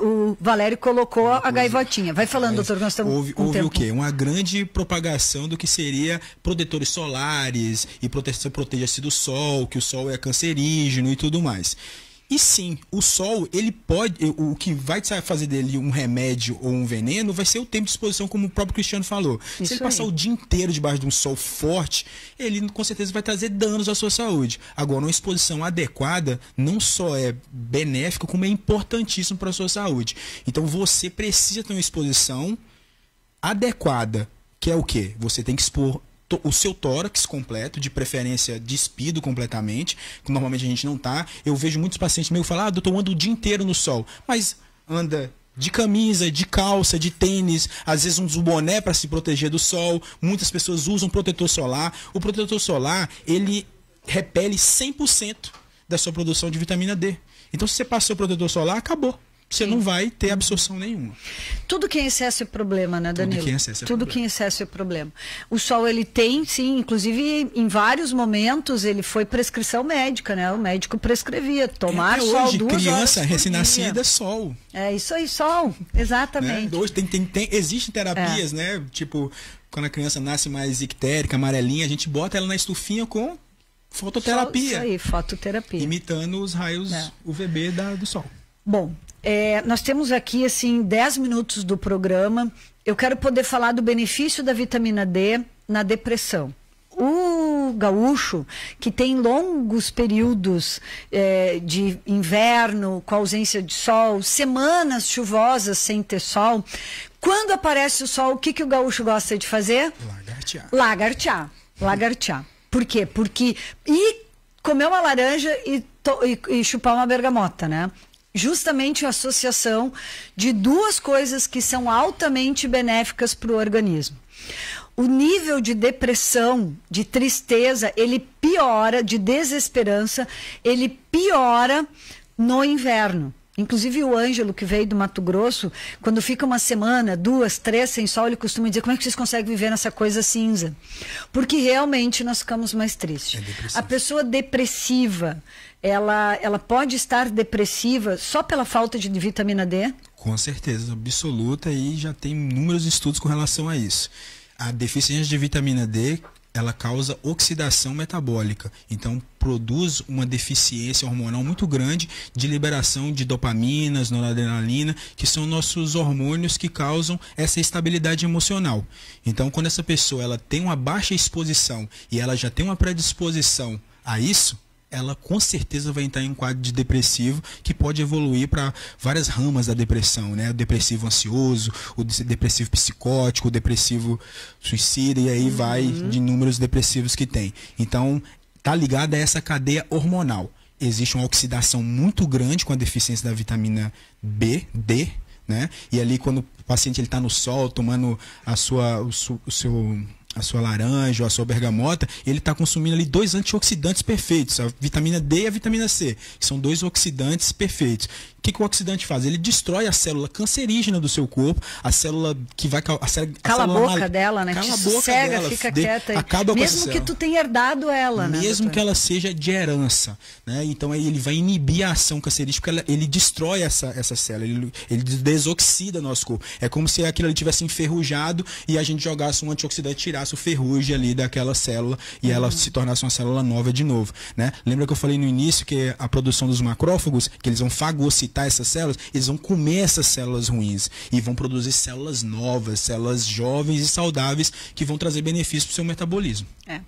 o, Valério colocou a gaivotinha. Vai falando, doutor, nós estamos. Houve, houve o quê? Uma grande propagação do que seria protetores solares e proteja-se do sol, que o sol é cancerígeno e tudo mais. E sim, o sol, ele pode. O que vai fazer dele um remédio ou um veneno vai ser o tempo de exposição, como o próprio Cristiano falou. Isso Se ele passar o dia inteiro debaixo de um sol forte, ele com certeza vai trazer danos à sua saúde. Agora, uma exposição adequada não só é benéfico, como é importantíssimo para a sua saúde. Então, você precisa ter uma exposição adequada que é o que Você tem que expor o seu tórax completo, de preferência despido completamente, que normalmente a gente não tá. Eu vejo muitos pacientes meio falar, ah, doutor, eu ando o dia inteiro no sol, mas anda de camisa, de calça, de tênis, às vezes um boné para se proteger do sol. Muitas pessoas usam protetor solar. O protetor solar, ele repele 100% da sua produção de vitamina D. Então se você passou o protetor solar, acabou você Sim. não vai ter absorção nenhuma. Tudo que é excesso é problema, né, Danilo? Tudo que é excesso é Tudo problema. que é excesso é problema. O sol, ele tem, sim, inclusive em vários momentos ele foi prescrição médica, né? O médico prescrevia tomar é, sol hoje, duas criança recém-nascida, sol. É, isso aí, sol. Exatamente. Né? Hoje tem, tem, tem, existem terapias, é. né? Tipo, quando a criança nasce mais ictérica, amarelinha, a gente bota ela na estufinha com fototerapia. Sol, isso aí, fototerapia. Imitando os raios é. UVB da, do sol. Bom, é, nós temos aqui, assim, 10 minutos do programa. Eu quero poder falar do benefício da vitamina D na depressão. O gaúcho, que tem longos períodos é, de inverno, com ausência de sol, semanas chuvosas sem ter sol, quando aparece o sol, o que, que o gaúcho gosta de fazer? Lagartear. Lagartear. Lagartear. Por quê? Porque. E comer uma laranja e, e, e chupar uma bergamota, né? justamente a associação de duas coisas que são altamente benéficas para o organismo. O nível de depressão, de tristeza, ele piora, de desesperança, ele piora no inverno. Inclusive o Ângelo, que veio do Mato Grosso, quando fica uma semana, duas, três sem sol, ele costuma dizer como é que vocês conseguem viver nessa coisa cinza. Porque realmente nós ficamos mais tristes. É a pessoa depressiva, ela, ela pode estar depressiva só pela falta de vitamina D? Com certeza, absoluta, e já tem inúmeros estudos com relação a isso. A deficiência de vitamina D ela causa oxidação metabólica. Então, produz uma deficiência hormonal muito grande de liberação de dopaminas, noradrenalina, que são nossos hormônios que causam essa estabilidade emocional. Então, quando essa pessoa ela tem uma baixa exposição e ela já tem uma predisposição a isso, ela com certeza vai entrar em um quadro de depressivo que pode evoluir para várias ramas da depressão, né? O depressivo ansioso, o depressivo psicótico, o depressivo suicida e aí uhum. vai de inúmeros depressivos que tem. Então, tá ligada a essa cadeia hormonal. Existe uma oxidação muito grande com a deficiência da vitamina B, D, né? E ali quando o paciente ele tá no sol, tomando a sua o, su, o seu a sua laranja ou a sua bergamota, ele está consumindo ali dois antioxidantes perfeitos, a vitamina D e a vitamina C, que são dois oxidantes perfeitos. O que, que o oxidante faz? Ele destrói a célula cancerígena do seu corpo, a célula que vai. A célula, Cala a, boca dela, né? Cala a boca dela, fica de, quieta. Acaba Mesmo que tu tenha herdado ela, né? Mesmo que ela seja de herança. Né? Então ele vai inibir a ação cancerígena, porque ela, ele destrói essa, essa célula, ele, ele desoxida nosso corpo. É como se aquilo ali tivesse enferrujado e a gente jogasse um antioxidante e tirasse processo ferrugem ali daquela célula e uhum. ela se tornasse uma célula nova de novo, né? Lembra que eu falei no início que a produção dos macrófagos, que eles vão fagocitar essas células, eles vão comer essas células ruins e vão produzir células novas, células jovens e saudáveis que vão trazer benefícios para o seu metabolismo. É.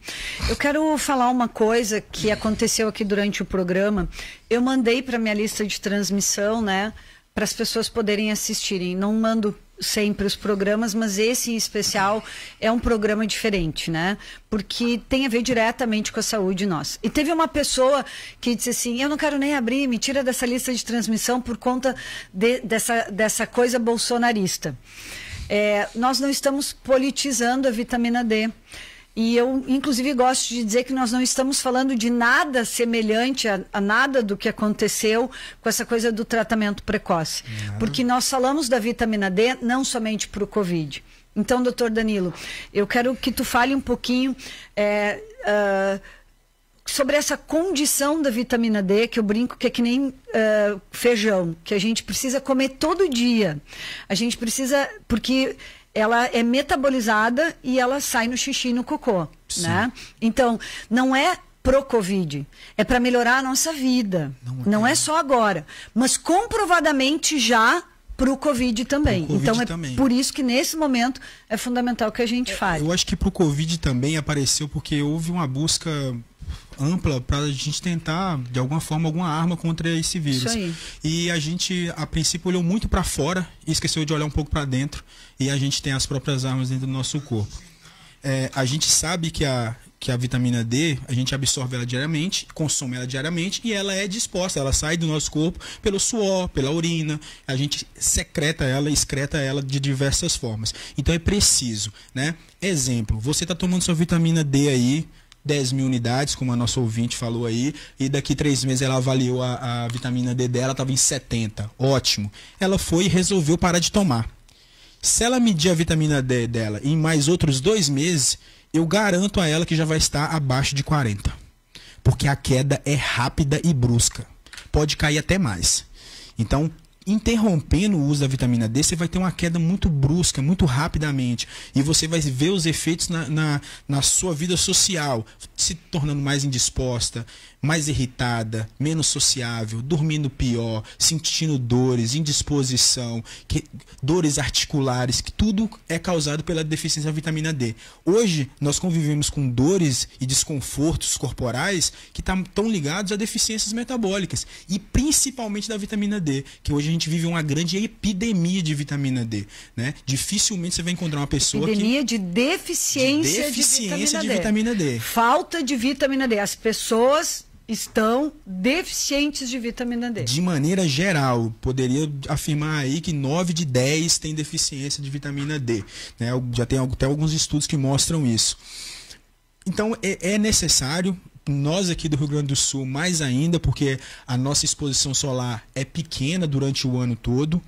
Eu quero falar uma coisa que aconteceu aqui durante o programa. Eu mandei para minha lista de transmissão, né? Para as pessoas poderem assistirem. Não mando sempre os programas, mas esse em especial é um programa diferente, né? Porque tem a ver diretamente com a saúde nossa. E teve uma pessoa que disse assim: eu não quero nem abrir, me tira dessa lista de transmissão por conta de, dessa, dessa coisa bolsonarista. É, nós não estamos politizando a vitamina D. E eu, inclusive, gosto de dizer que nós não estamos falando de nada semelhante a, a nada do que aconteceu com essa coisa do tratamento precoce. Uhum. Porque nós falamos da vitamina D não somente para o Covid. Então, doutor Danilo, eu quero que tu fale um pouquinho é, uh, sobre essa condição da vitamina D, que eu brinco que é que nem uh, feijão, que a gente precisa comer todo dia. A gente precisa. Porque ela é metabolizada e ela sai no xixi e no cocô, Sim. né? Então, não é pro Covid, é para melhorar a nossa vida. Não é. não é. só agora, mas comprovadamente já pro Covid também. Pro COVID então é por isso que nesse momento é fundamental que a gente é, faz. Eu acho que pro Covid também apareceu porque houve uma busca ampla para a gente tentar, de alguma forma, alguma arma contra esse vírus. Isso aí. E a gente, a princípio, olhou muito para fora e esqueceu de olhar um pouco para dentro. E a gente tem as próprias armas dentro do nosso corpo. É, a gente sabe que a, que a vitamina D, a gente absorve ela diariamente, consome ela diariamente e ela é disposta, ela sai do nosso corpo pelo suor, pela urina, a gente secreta ela, excreta ela de diversas formas. Então é preciso, né? Exemplo, você está tomando sua vitamina D aí, 10 mil unidades, como a nossa ouvinte falou aí, e daqui três meses ela avaliou a, a vitamina D dela, estava em 70. Ótimo. Ela foi e resolveu parar de tomar. Se ela medir a vitamina D dela em mais outros dois meses, eu garanto a ela que já vai estar abaixo de 40. Porque a queda é rápida e brusca. Pode cair até mais. Então, interrompendo o uso da vitamina D, você vai ter uma queda muito brusca, muito rapidamente. E você vai ver os efeitos na, na, na sua vida social, se tornando mais indisposta, mais irritada, menos sociável, dormindo pior, sentindo dores, indisposição, que, dores articulares, que tudo é causado pela deficiência da vitamina D. Hoje, nós convivemos com dores e desconfortos corporais que estão tá, ligados a deficiências metabólicas e principalmente da vitamina D, que hoje a gente vive uma grande epidemia de vitamina D. Né? Dificilmente você vai encontrar uma pessoa epidemia que... de deficiência, de, deficiência de, vitamina, de D. vitamina D. Falta de vitamina D. As pessoas estão deficientes de vitamina D. De maneira geral, poderia afirmar aí que 9 de 10 têm deficiência de vitamina D. Né? Já tem até alguns estudos que mostram isso. Então, é, é necessário nós aqui do Rio Grande do Sul mais ainda, porque a nossa exposição solar é pequena durante o ano todo.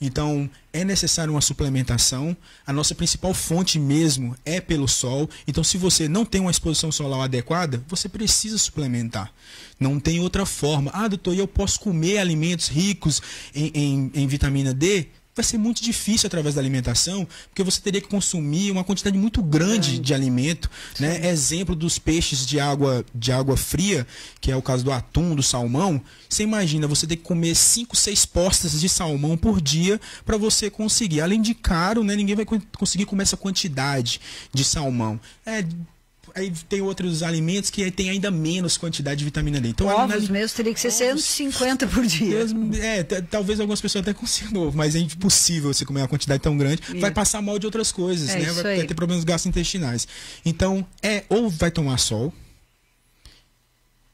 Então, é necessário uma suplementação. A nossa principal fonte mesmo é pelo sol. Então, se você não tem uma exposição solar adequada, você precisa suplementar. Não tem outra forma. Ah, doutor, eu posso comer alimentos ricos em, em, em vitamina D? vai ser muito difícil através da alimentação, porque você teria que consumir uma quantidade muito grande de alimento, né? Sim. né? Exemplo dos peixes de água de água fria, que é o caso do atum, do salmão, você imagina você ter que comer 5, 6 postas de salmão por dia para você conseguir. Além de caro, né, ninguém vai conseguir comer essa quantidade de salmão. É aí tem outros alimentos que tem ainda menos quantidade de vitamina D. Então, ovos ali, teria que ser 150 por dia. é, talvez algumas pessoas até consigam ovo, mas é impossível você comer uma quantidade tão grande. Vai passar mal de outras coisas, é né? Vai, vai ter problemas gastrointestinais. Então, é ou vai tomar sol,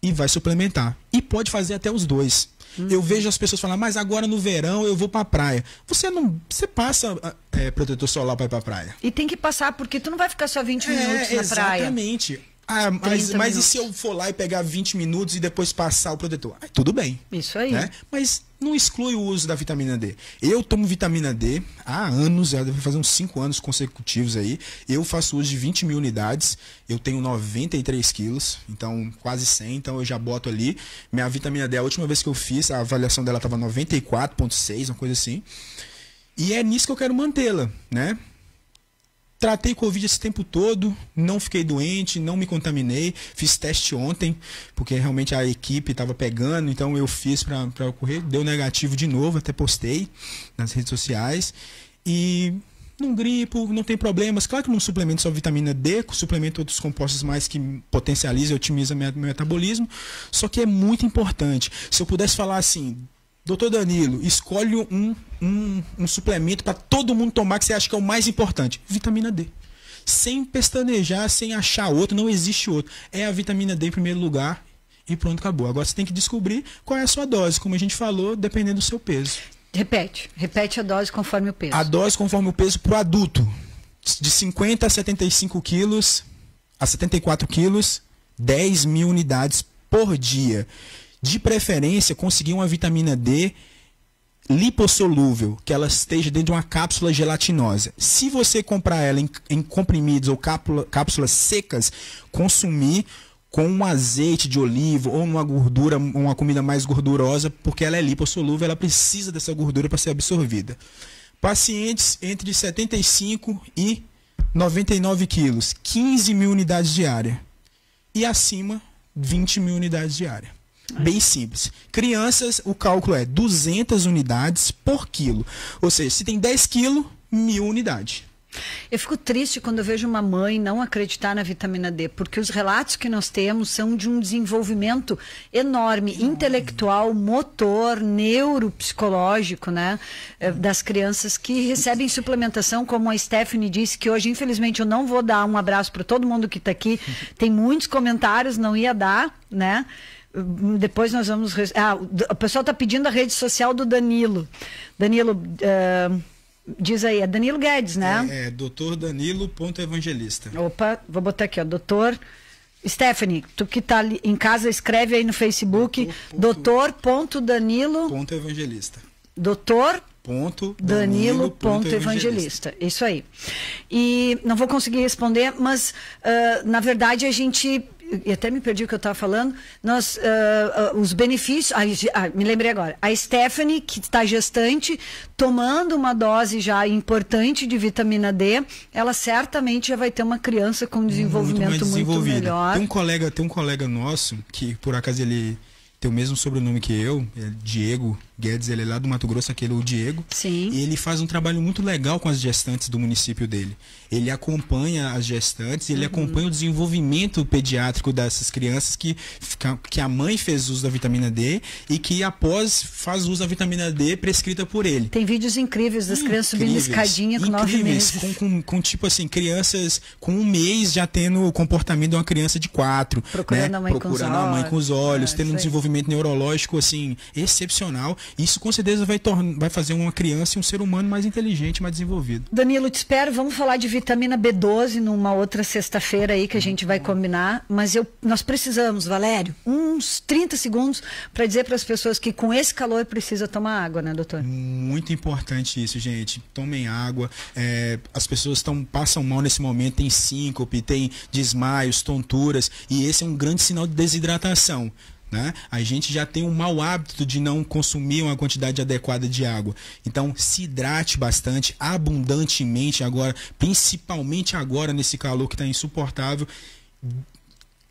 e vai suplementar. E pode fazer até os dois. Uhum. Eu vejo as pessoas falando, mas agora no verão eu vou a praia. Você não. Você passa ah, é, protetor solar para ir para a praia. E tem que passar, porque tu não vai ficar só 20 é, minutos na exatamente. praia. Exatamente. Ah, mas, mas e se eu for lá e pegar 20 minutos e depois passar o protetor? Ah, tudo bem. Isso aí. Né? Mas não exclui o uso da vitamina D. Eu tomo vitamina D há anos, já deve fazer uns 5 anos consecutivos aí. Eu faço uso de 20 mil unidades. Eu tenho 93 quilos, então quase 100, então eu já boto ali. Minha vitamina D, a última vez que eu fiz, a avaliação dela estava 94,6, uma coisa assim. E é nisso que eu quero mantê-la, né? Tratei Covid esse tempo todo, não fiquei doente, não me contaminei. Fiz teste ontem, porque realmente a equipe estava pegando, então eu fiz para ocorrer Deu negativo de novo, até postei nas redes sociais. E não gripo, não tem problemas. Claro que não suplemento só vitamina D, suplemento outros compostos mais que potencializa e otimiza meu metabolismo. Só que é muito importante. Se eu pudesse falar assim, Doutor Danilo, escolhe um, um, um suplemento para todo mundo tomar que você acha que é o mais importante. Vitamina D. Sem pestanejar, sem achar outro, não existe outro. É a vitamina D em primeiro lugar e pronto, acabou. Agora você tem que descobrir qual é a sua dose, como a gente falou, dependendo do seu peso. Repete, repete a dose conforme o peso. A dose conforme o peso para o adulto. De 50 a 75 quilos, a 74 quilos, 10 mil unidades por dia. De preferência, conseguir uma vitamina D lipossolúvel, que ela esteja dentro de uma cápsula gelatinosa. Se você comprar ela em, em comprimidos ou cápsulas secas, consumir com um azeite de oliva ou uma gordura, uma comida mais gordurosa, porque ela é lipossolúvel, ela precisa dessa gordura para ser absorvida. Pacientes entre 75 e 99 quilos, 15 mil unidades diária. E acima, 20 mil unidades diária. Bem simples. Crianças, o cálculo é 200 unidades por quilo. Ou seja, se tem 10 quilos, mil unidades. Eu fico triste quando eu vejo uma mãe não acreditar na vitamina D, porque os relatos que nós temos são de um desenvolvimento enorme, enorme. intelectual, motor, neuropsicológico, né? Eh, das crianças que recebem suplementação, como a Stephanie disse, que hoje, infelizmente, eu não vou dar um abraço para todo mundo que está aqui. Tem muitos comentários, não ia dar, né? Depois nós vamos. Ah, o pessoal está pedindo a rede social do Danilo. Danilo, uh, diz aí, é Danilo Guedes, né? É, é doutor Danilo.evangelista. Opa, vou botar aqui, ó, doutor. Stephanie, tu que está em casa, escreve aí no Facebook, doutor. Ponto, doutor. Danilo. Ponto evangelista. Doutor ponto Danilo, Danilo ponto evangelista. evangelista. Isso aí. E não vou conseguir responder, mas uh, na verdade a gente e até me perdi o que eu estava falando, nós, uh, uh, os benefícios, ah, me lembrei agora, a Stephanie, que está gestante, tomando uma dose já importante de vitamina D, ela certamente já vai ter uma criança com uhum, desenvolvimento muito, muito melhor. Tem um colega, tem um colega nosso, que por acaso ele tem o mesmo sobrenome que eu, é Diego, Guedes, ele é lá do Mato Grosso, aquele o Diego. Sim. E ele faz um trabalho muito legal com as gestantes do município dele. Ele acompanha as gestantes, ele uhum. acompanha o desenvolvimento pediátrico dessas crianças que, que a mãe fez uso da vitamina D e que após faz uso da vitamina D prescrita por ele. Tem vídeos incríveis das incríveis, crianças subindo escadinha com incríveis, nove meses. Com, com, com, tipo assim, crianças com um mês já tendo o comportamento de uma criança de quatro. Procurando né? a mãe Procurando com os olhos. Procurando a mãe com os olhos, é, tendo um é, desenvolvimento neurológico assim, excepcional isso com certeza vai, vai fazer uma criança um ser humano mais inteligente, mais desenvolvido. Danilo, te espero. Vamos falar de vitamina B12 numa outra sexta-feira aí que a gente vai combinar. Mas eu, nós precisamos, Valério, uns 30 segundos para dizer para as pessoas que com esse calor precisa tomar água, né, doutor? Muito importante isso, gente. Tomem água. É, as pessoas tão, passam mal nesse momento, tem síncope, tem desmaios, tonturas. E esse é um grande sinal de desidratação. Né? A gente já tem um mau hábito de não consumir uma quantidade adequada de água. Então, se hidrate bastante, abundantemente agora, principalmente agora nesse calor que está insuportável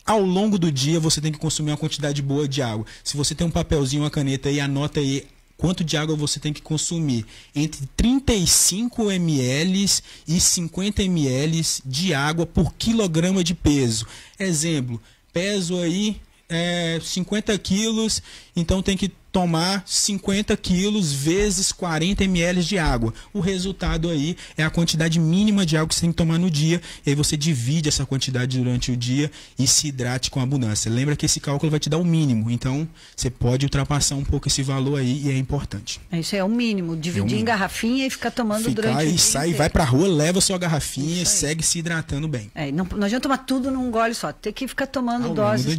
ao longo do dia você tem que consumir uma quantidade boa de água. Se você tem um papelzinho, uma caneta e anota aí quanto de água você tem que consumir. Entre 35 ml e 50 ml de água por quilograma de peso. Exemplo, peso aí é, 50 quilos, então tem que tomar 50 quilos vezes 40 ml de água. O resultado aí é a quantidade mínima de água que você tem que tomar no dia. E aí você divide essa quantidade durante o dia e se hidrate com abundância. Lembra que esse cálculo vai te dar o mínimo. Então, você pode ultrapassar um pouco esse valor aí e é importante. É isso é o mínimo. Dividir é o mínimo. em garrafinha e ficar tomando ficar durante o dia. Sai, inteiro. vai pra rua, leva sua garrafinha e segue se hidratando bem. É, não, não adianta tomar tudo num gole só. Tem que ficar tomando Ao doses.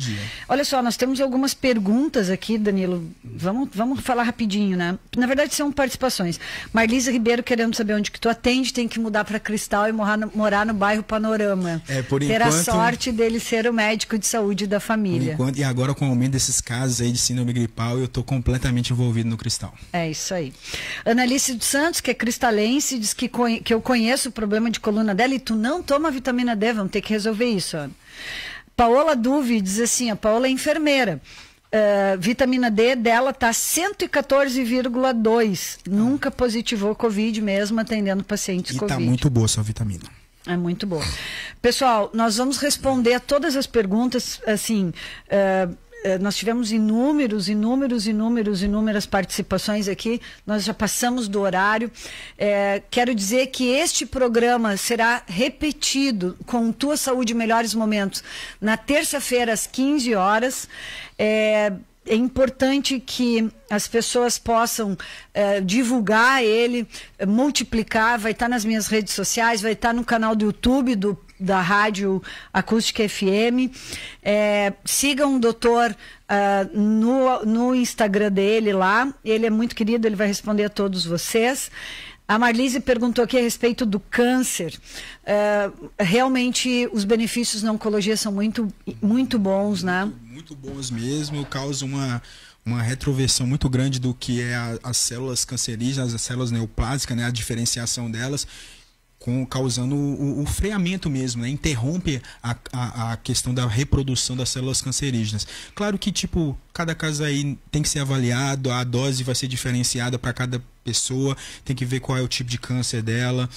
Olha só, nós temos algumas perguntas aqui, Danilo Vamos, vamos falar rapidinho, né? Na verdade, são participações. Marlisa Ribeiro querendo saber onde que tu atende, tem que mudar para Cristal e morar no, morar no bairro Panorama. É, por Ter enquanto, a sorte dele ser o médico de saúde da família. Enquanto, e agora, com o aumento desses casos aí de síndrome gripal, eu estou completamente envolvido no Cristal. É isso aí. Analice dos Santos, que é cristalense, diz que, que eu conheço o problema de coluna dela e tu não toma vitamina D, vamos ter que resolver isso, Ana. Paola Duve diz assim, a Paola é enfermeira. Uh, vitamina D dela tá 114,2. Nunca positivou Covid mesmo, atendendo pacientes e tá Covid. Tá muito boa essa vitamina. É muito boa. Pessoal, nós vamos responder a todas as perguntas, assim. Uh, eh, nós tivemos inúmeros, inúmeros, inúmeros, inúmeras participações aqui. Nós já passamos do horário. É, quero dizer que este programa será repetido com Tua Saúde Melhores Momentos na terça-feira às 15 horas. É, é importante que as pessoas possam eh, divulgar ele, multiplicar, vai estar tá nas minhas redes sociais, vai estar tá no canal do YouTube do, da Rádio Acústica FM. Eh, sigam o doutor uh, no, no Instagram dele lá, ele é muito querido, ele vai responder a todos vocês. A Marlise perguntou aqui a respeito do câncer. Uh, realmente, os benefícios na oncologia são muito, muito bons, né? muito bons mesmo, causa uma, uma retroversão muito grande do que é a, as células cancerígenas, as células neoplásicas, né, a diferenciação delas, com, causando o, o freamento mesmo, né, interrompe a, a, a, questão da reprodução das células cancerígenas. Claro que, tipo, cada caso aí tem que ser avaliado, a dose vai ser diferenciada para cada pessoa, tem que ver qual é o tipo de câncer dela.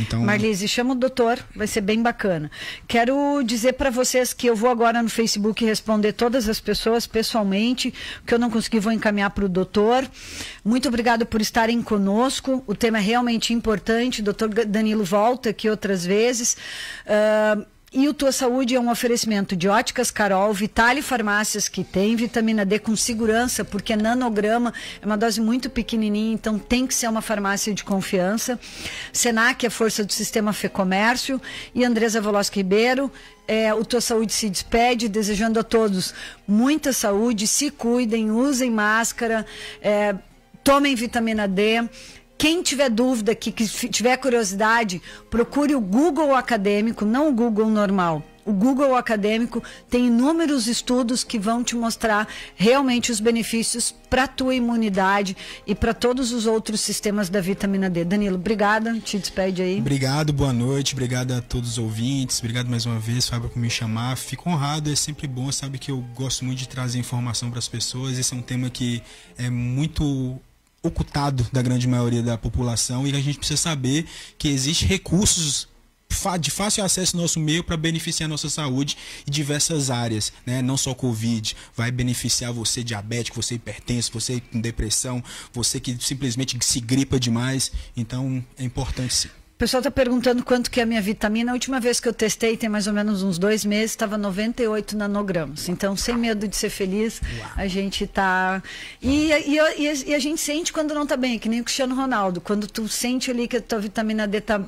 Então, Marlise, chama o doutor, vai ser bem bacana. Quero dizer para vocês que eu vou agora no Facebook responder todas as pessoas pessoalmente, que eu não consegui vou encaminhar para o doutor. Muito obrigado por estarem conosco. O tema é realmente importante. O doutor Danilo volta aqui outras vezes. Uh, e o Tua Saúde é um oferecimento de Óticas Carol, Vitale Farmácias, que tem vitamina D com segurança, porque é nanograma, é uma dose muito pequenininha, então tem que ser uma farmácia de confiança. Senac é força do sistema Fê Comércio. E Andresa Veloso Ribeiro, é, o Tua Saúde se despede, desejando a todos muita saúde, se cuidem, usem máscara, é, tomem vitamina D. Quem tiver dúvida, que, que tiver curiosidade, procure o Google acadêmico, não o Google normal o Google Acadêmico tem inúmeros estudos que vão te mostrar realmente os benefícios para a tua imunidade e para todos os outros sistemas da vitamina D. Danilo, obrigada, te despede aí. Obrigado, boa noite, obrigado a todos os ouvintes, obrigado mais uma vez, Fábio, por me chamar. Fico honrado, é sempre bom, sabe que eu gosto muito de trazer informação para as pessoas. Esse é um tema que é muito ocultado da grande maioria da população e a gente precisa saber que existem recursos de fácil acesso ao nosso meio para beneficiar a nossa saúde em diversas áreas, né? Não só Covid, vai beneficiar você diabético, você hipertenso, você com depressão, você que simplesmente se gripa demais. Então, é importante sim pessoal está perguntando quanto que é a minha vitamina. A última vez que eu testei, tem mais ou menos uns dois meses, estava 98 nanogramas. Então, sem medo de ser feliz, a gente está... E, e, e, e, a gente sente quando não está bem, que nem o Cristiano Ronaldo. Quando tu sente ali que a tua vitamina D está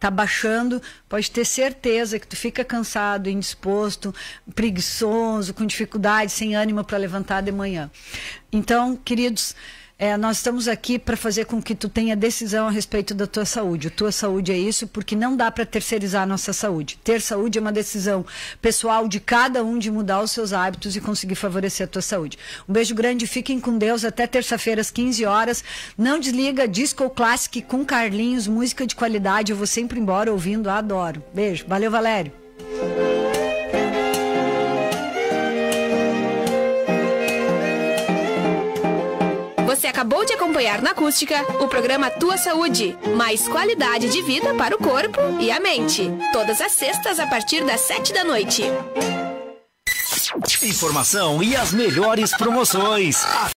tá baixando, pode ter certeza que tu fica cansado, indisposto, preguiçoso, com dificuldade, sem ânimo para levantar de manhã. Então, queridos... É, nós estamos aqui para fazer com que tu tenha decisão a respeito da tua saúde. A tua saúde é isso, porque não dá para terceirizar a nossa saúde. Ter saúde é uma decisão pessoal de cada um de mudar os seus hábitos e conseguir favorecer a tua saúde. Um beijo grande, fiquem com Deus até terça-feira às 15 horas. Não desliga Disco Classic com Carlinhos, música de qualidade. Eu vou sempre embora ouvindo, adoro. Beijo. Valeu, Valério. Você acabou de acompanhar na acústica o programa Tua Saúde. Mais qualidade de vida para o corpo e a mente. Todas as sextas a partir das sete da noite. Informação e as melhores promoções.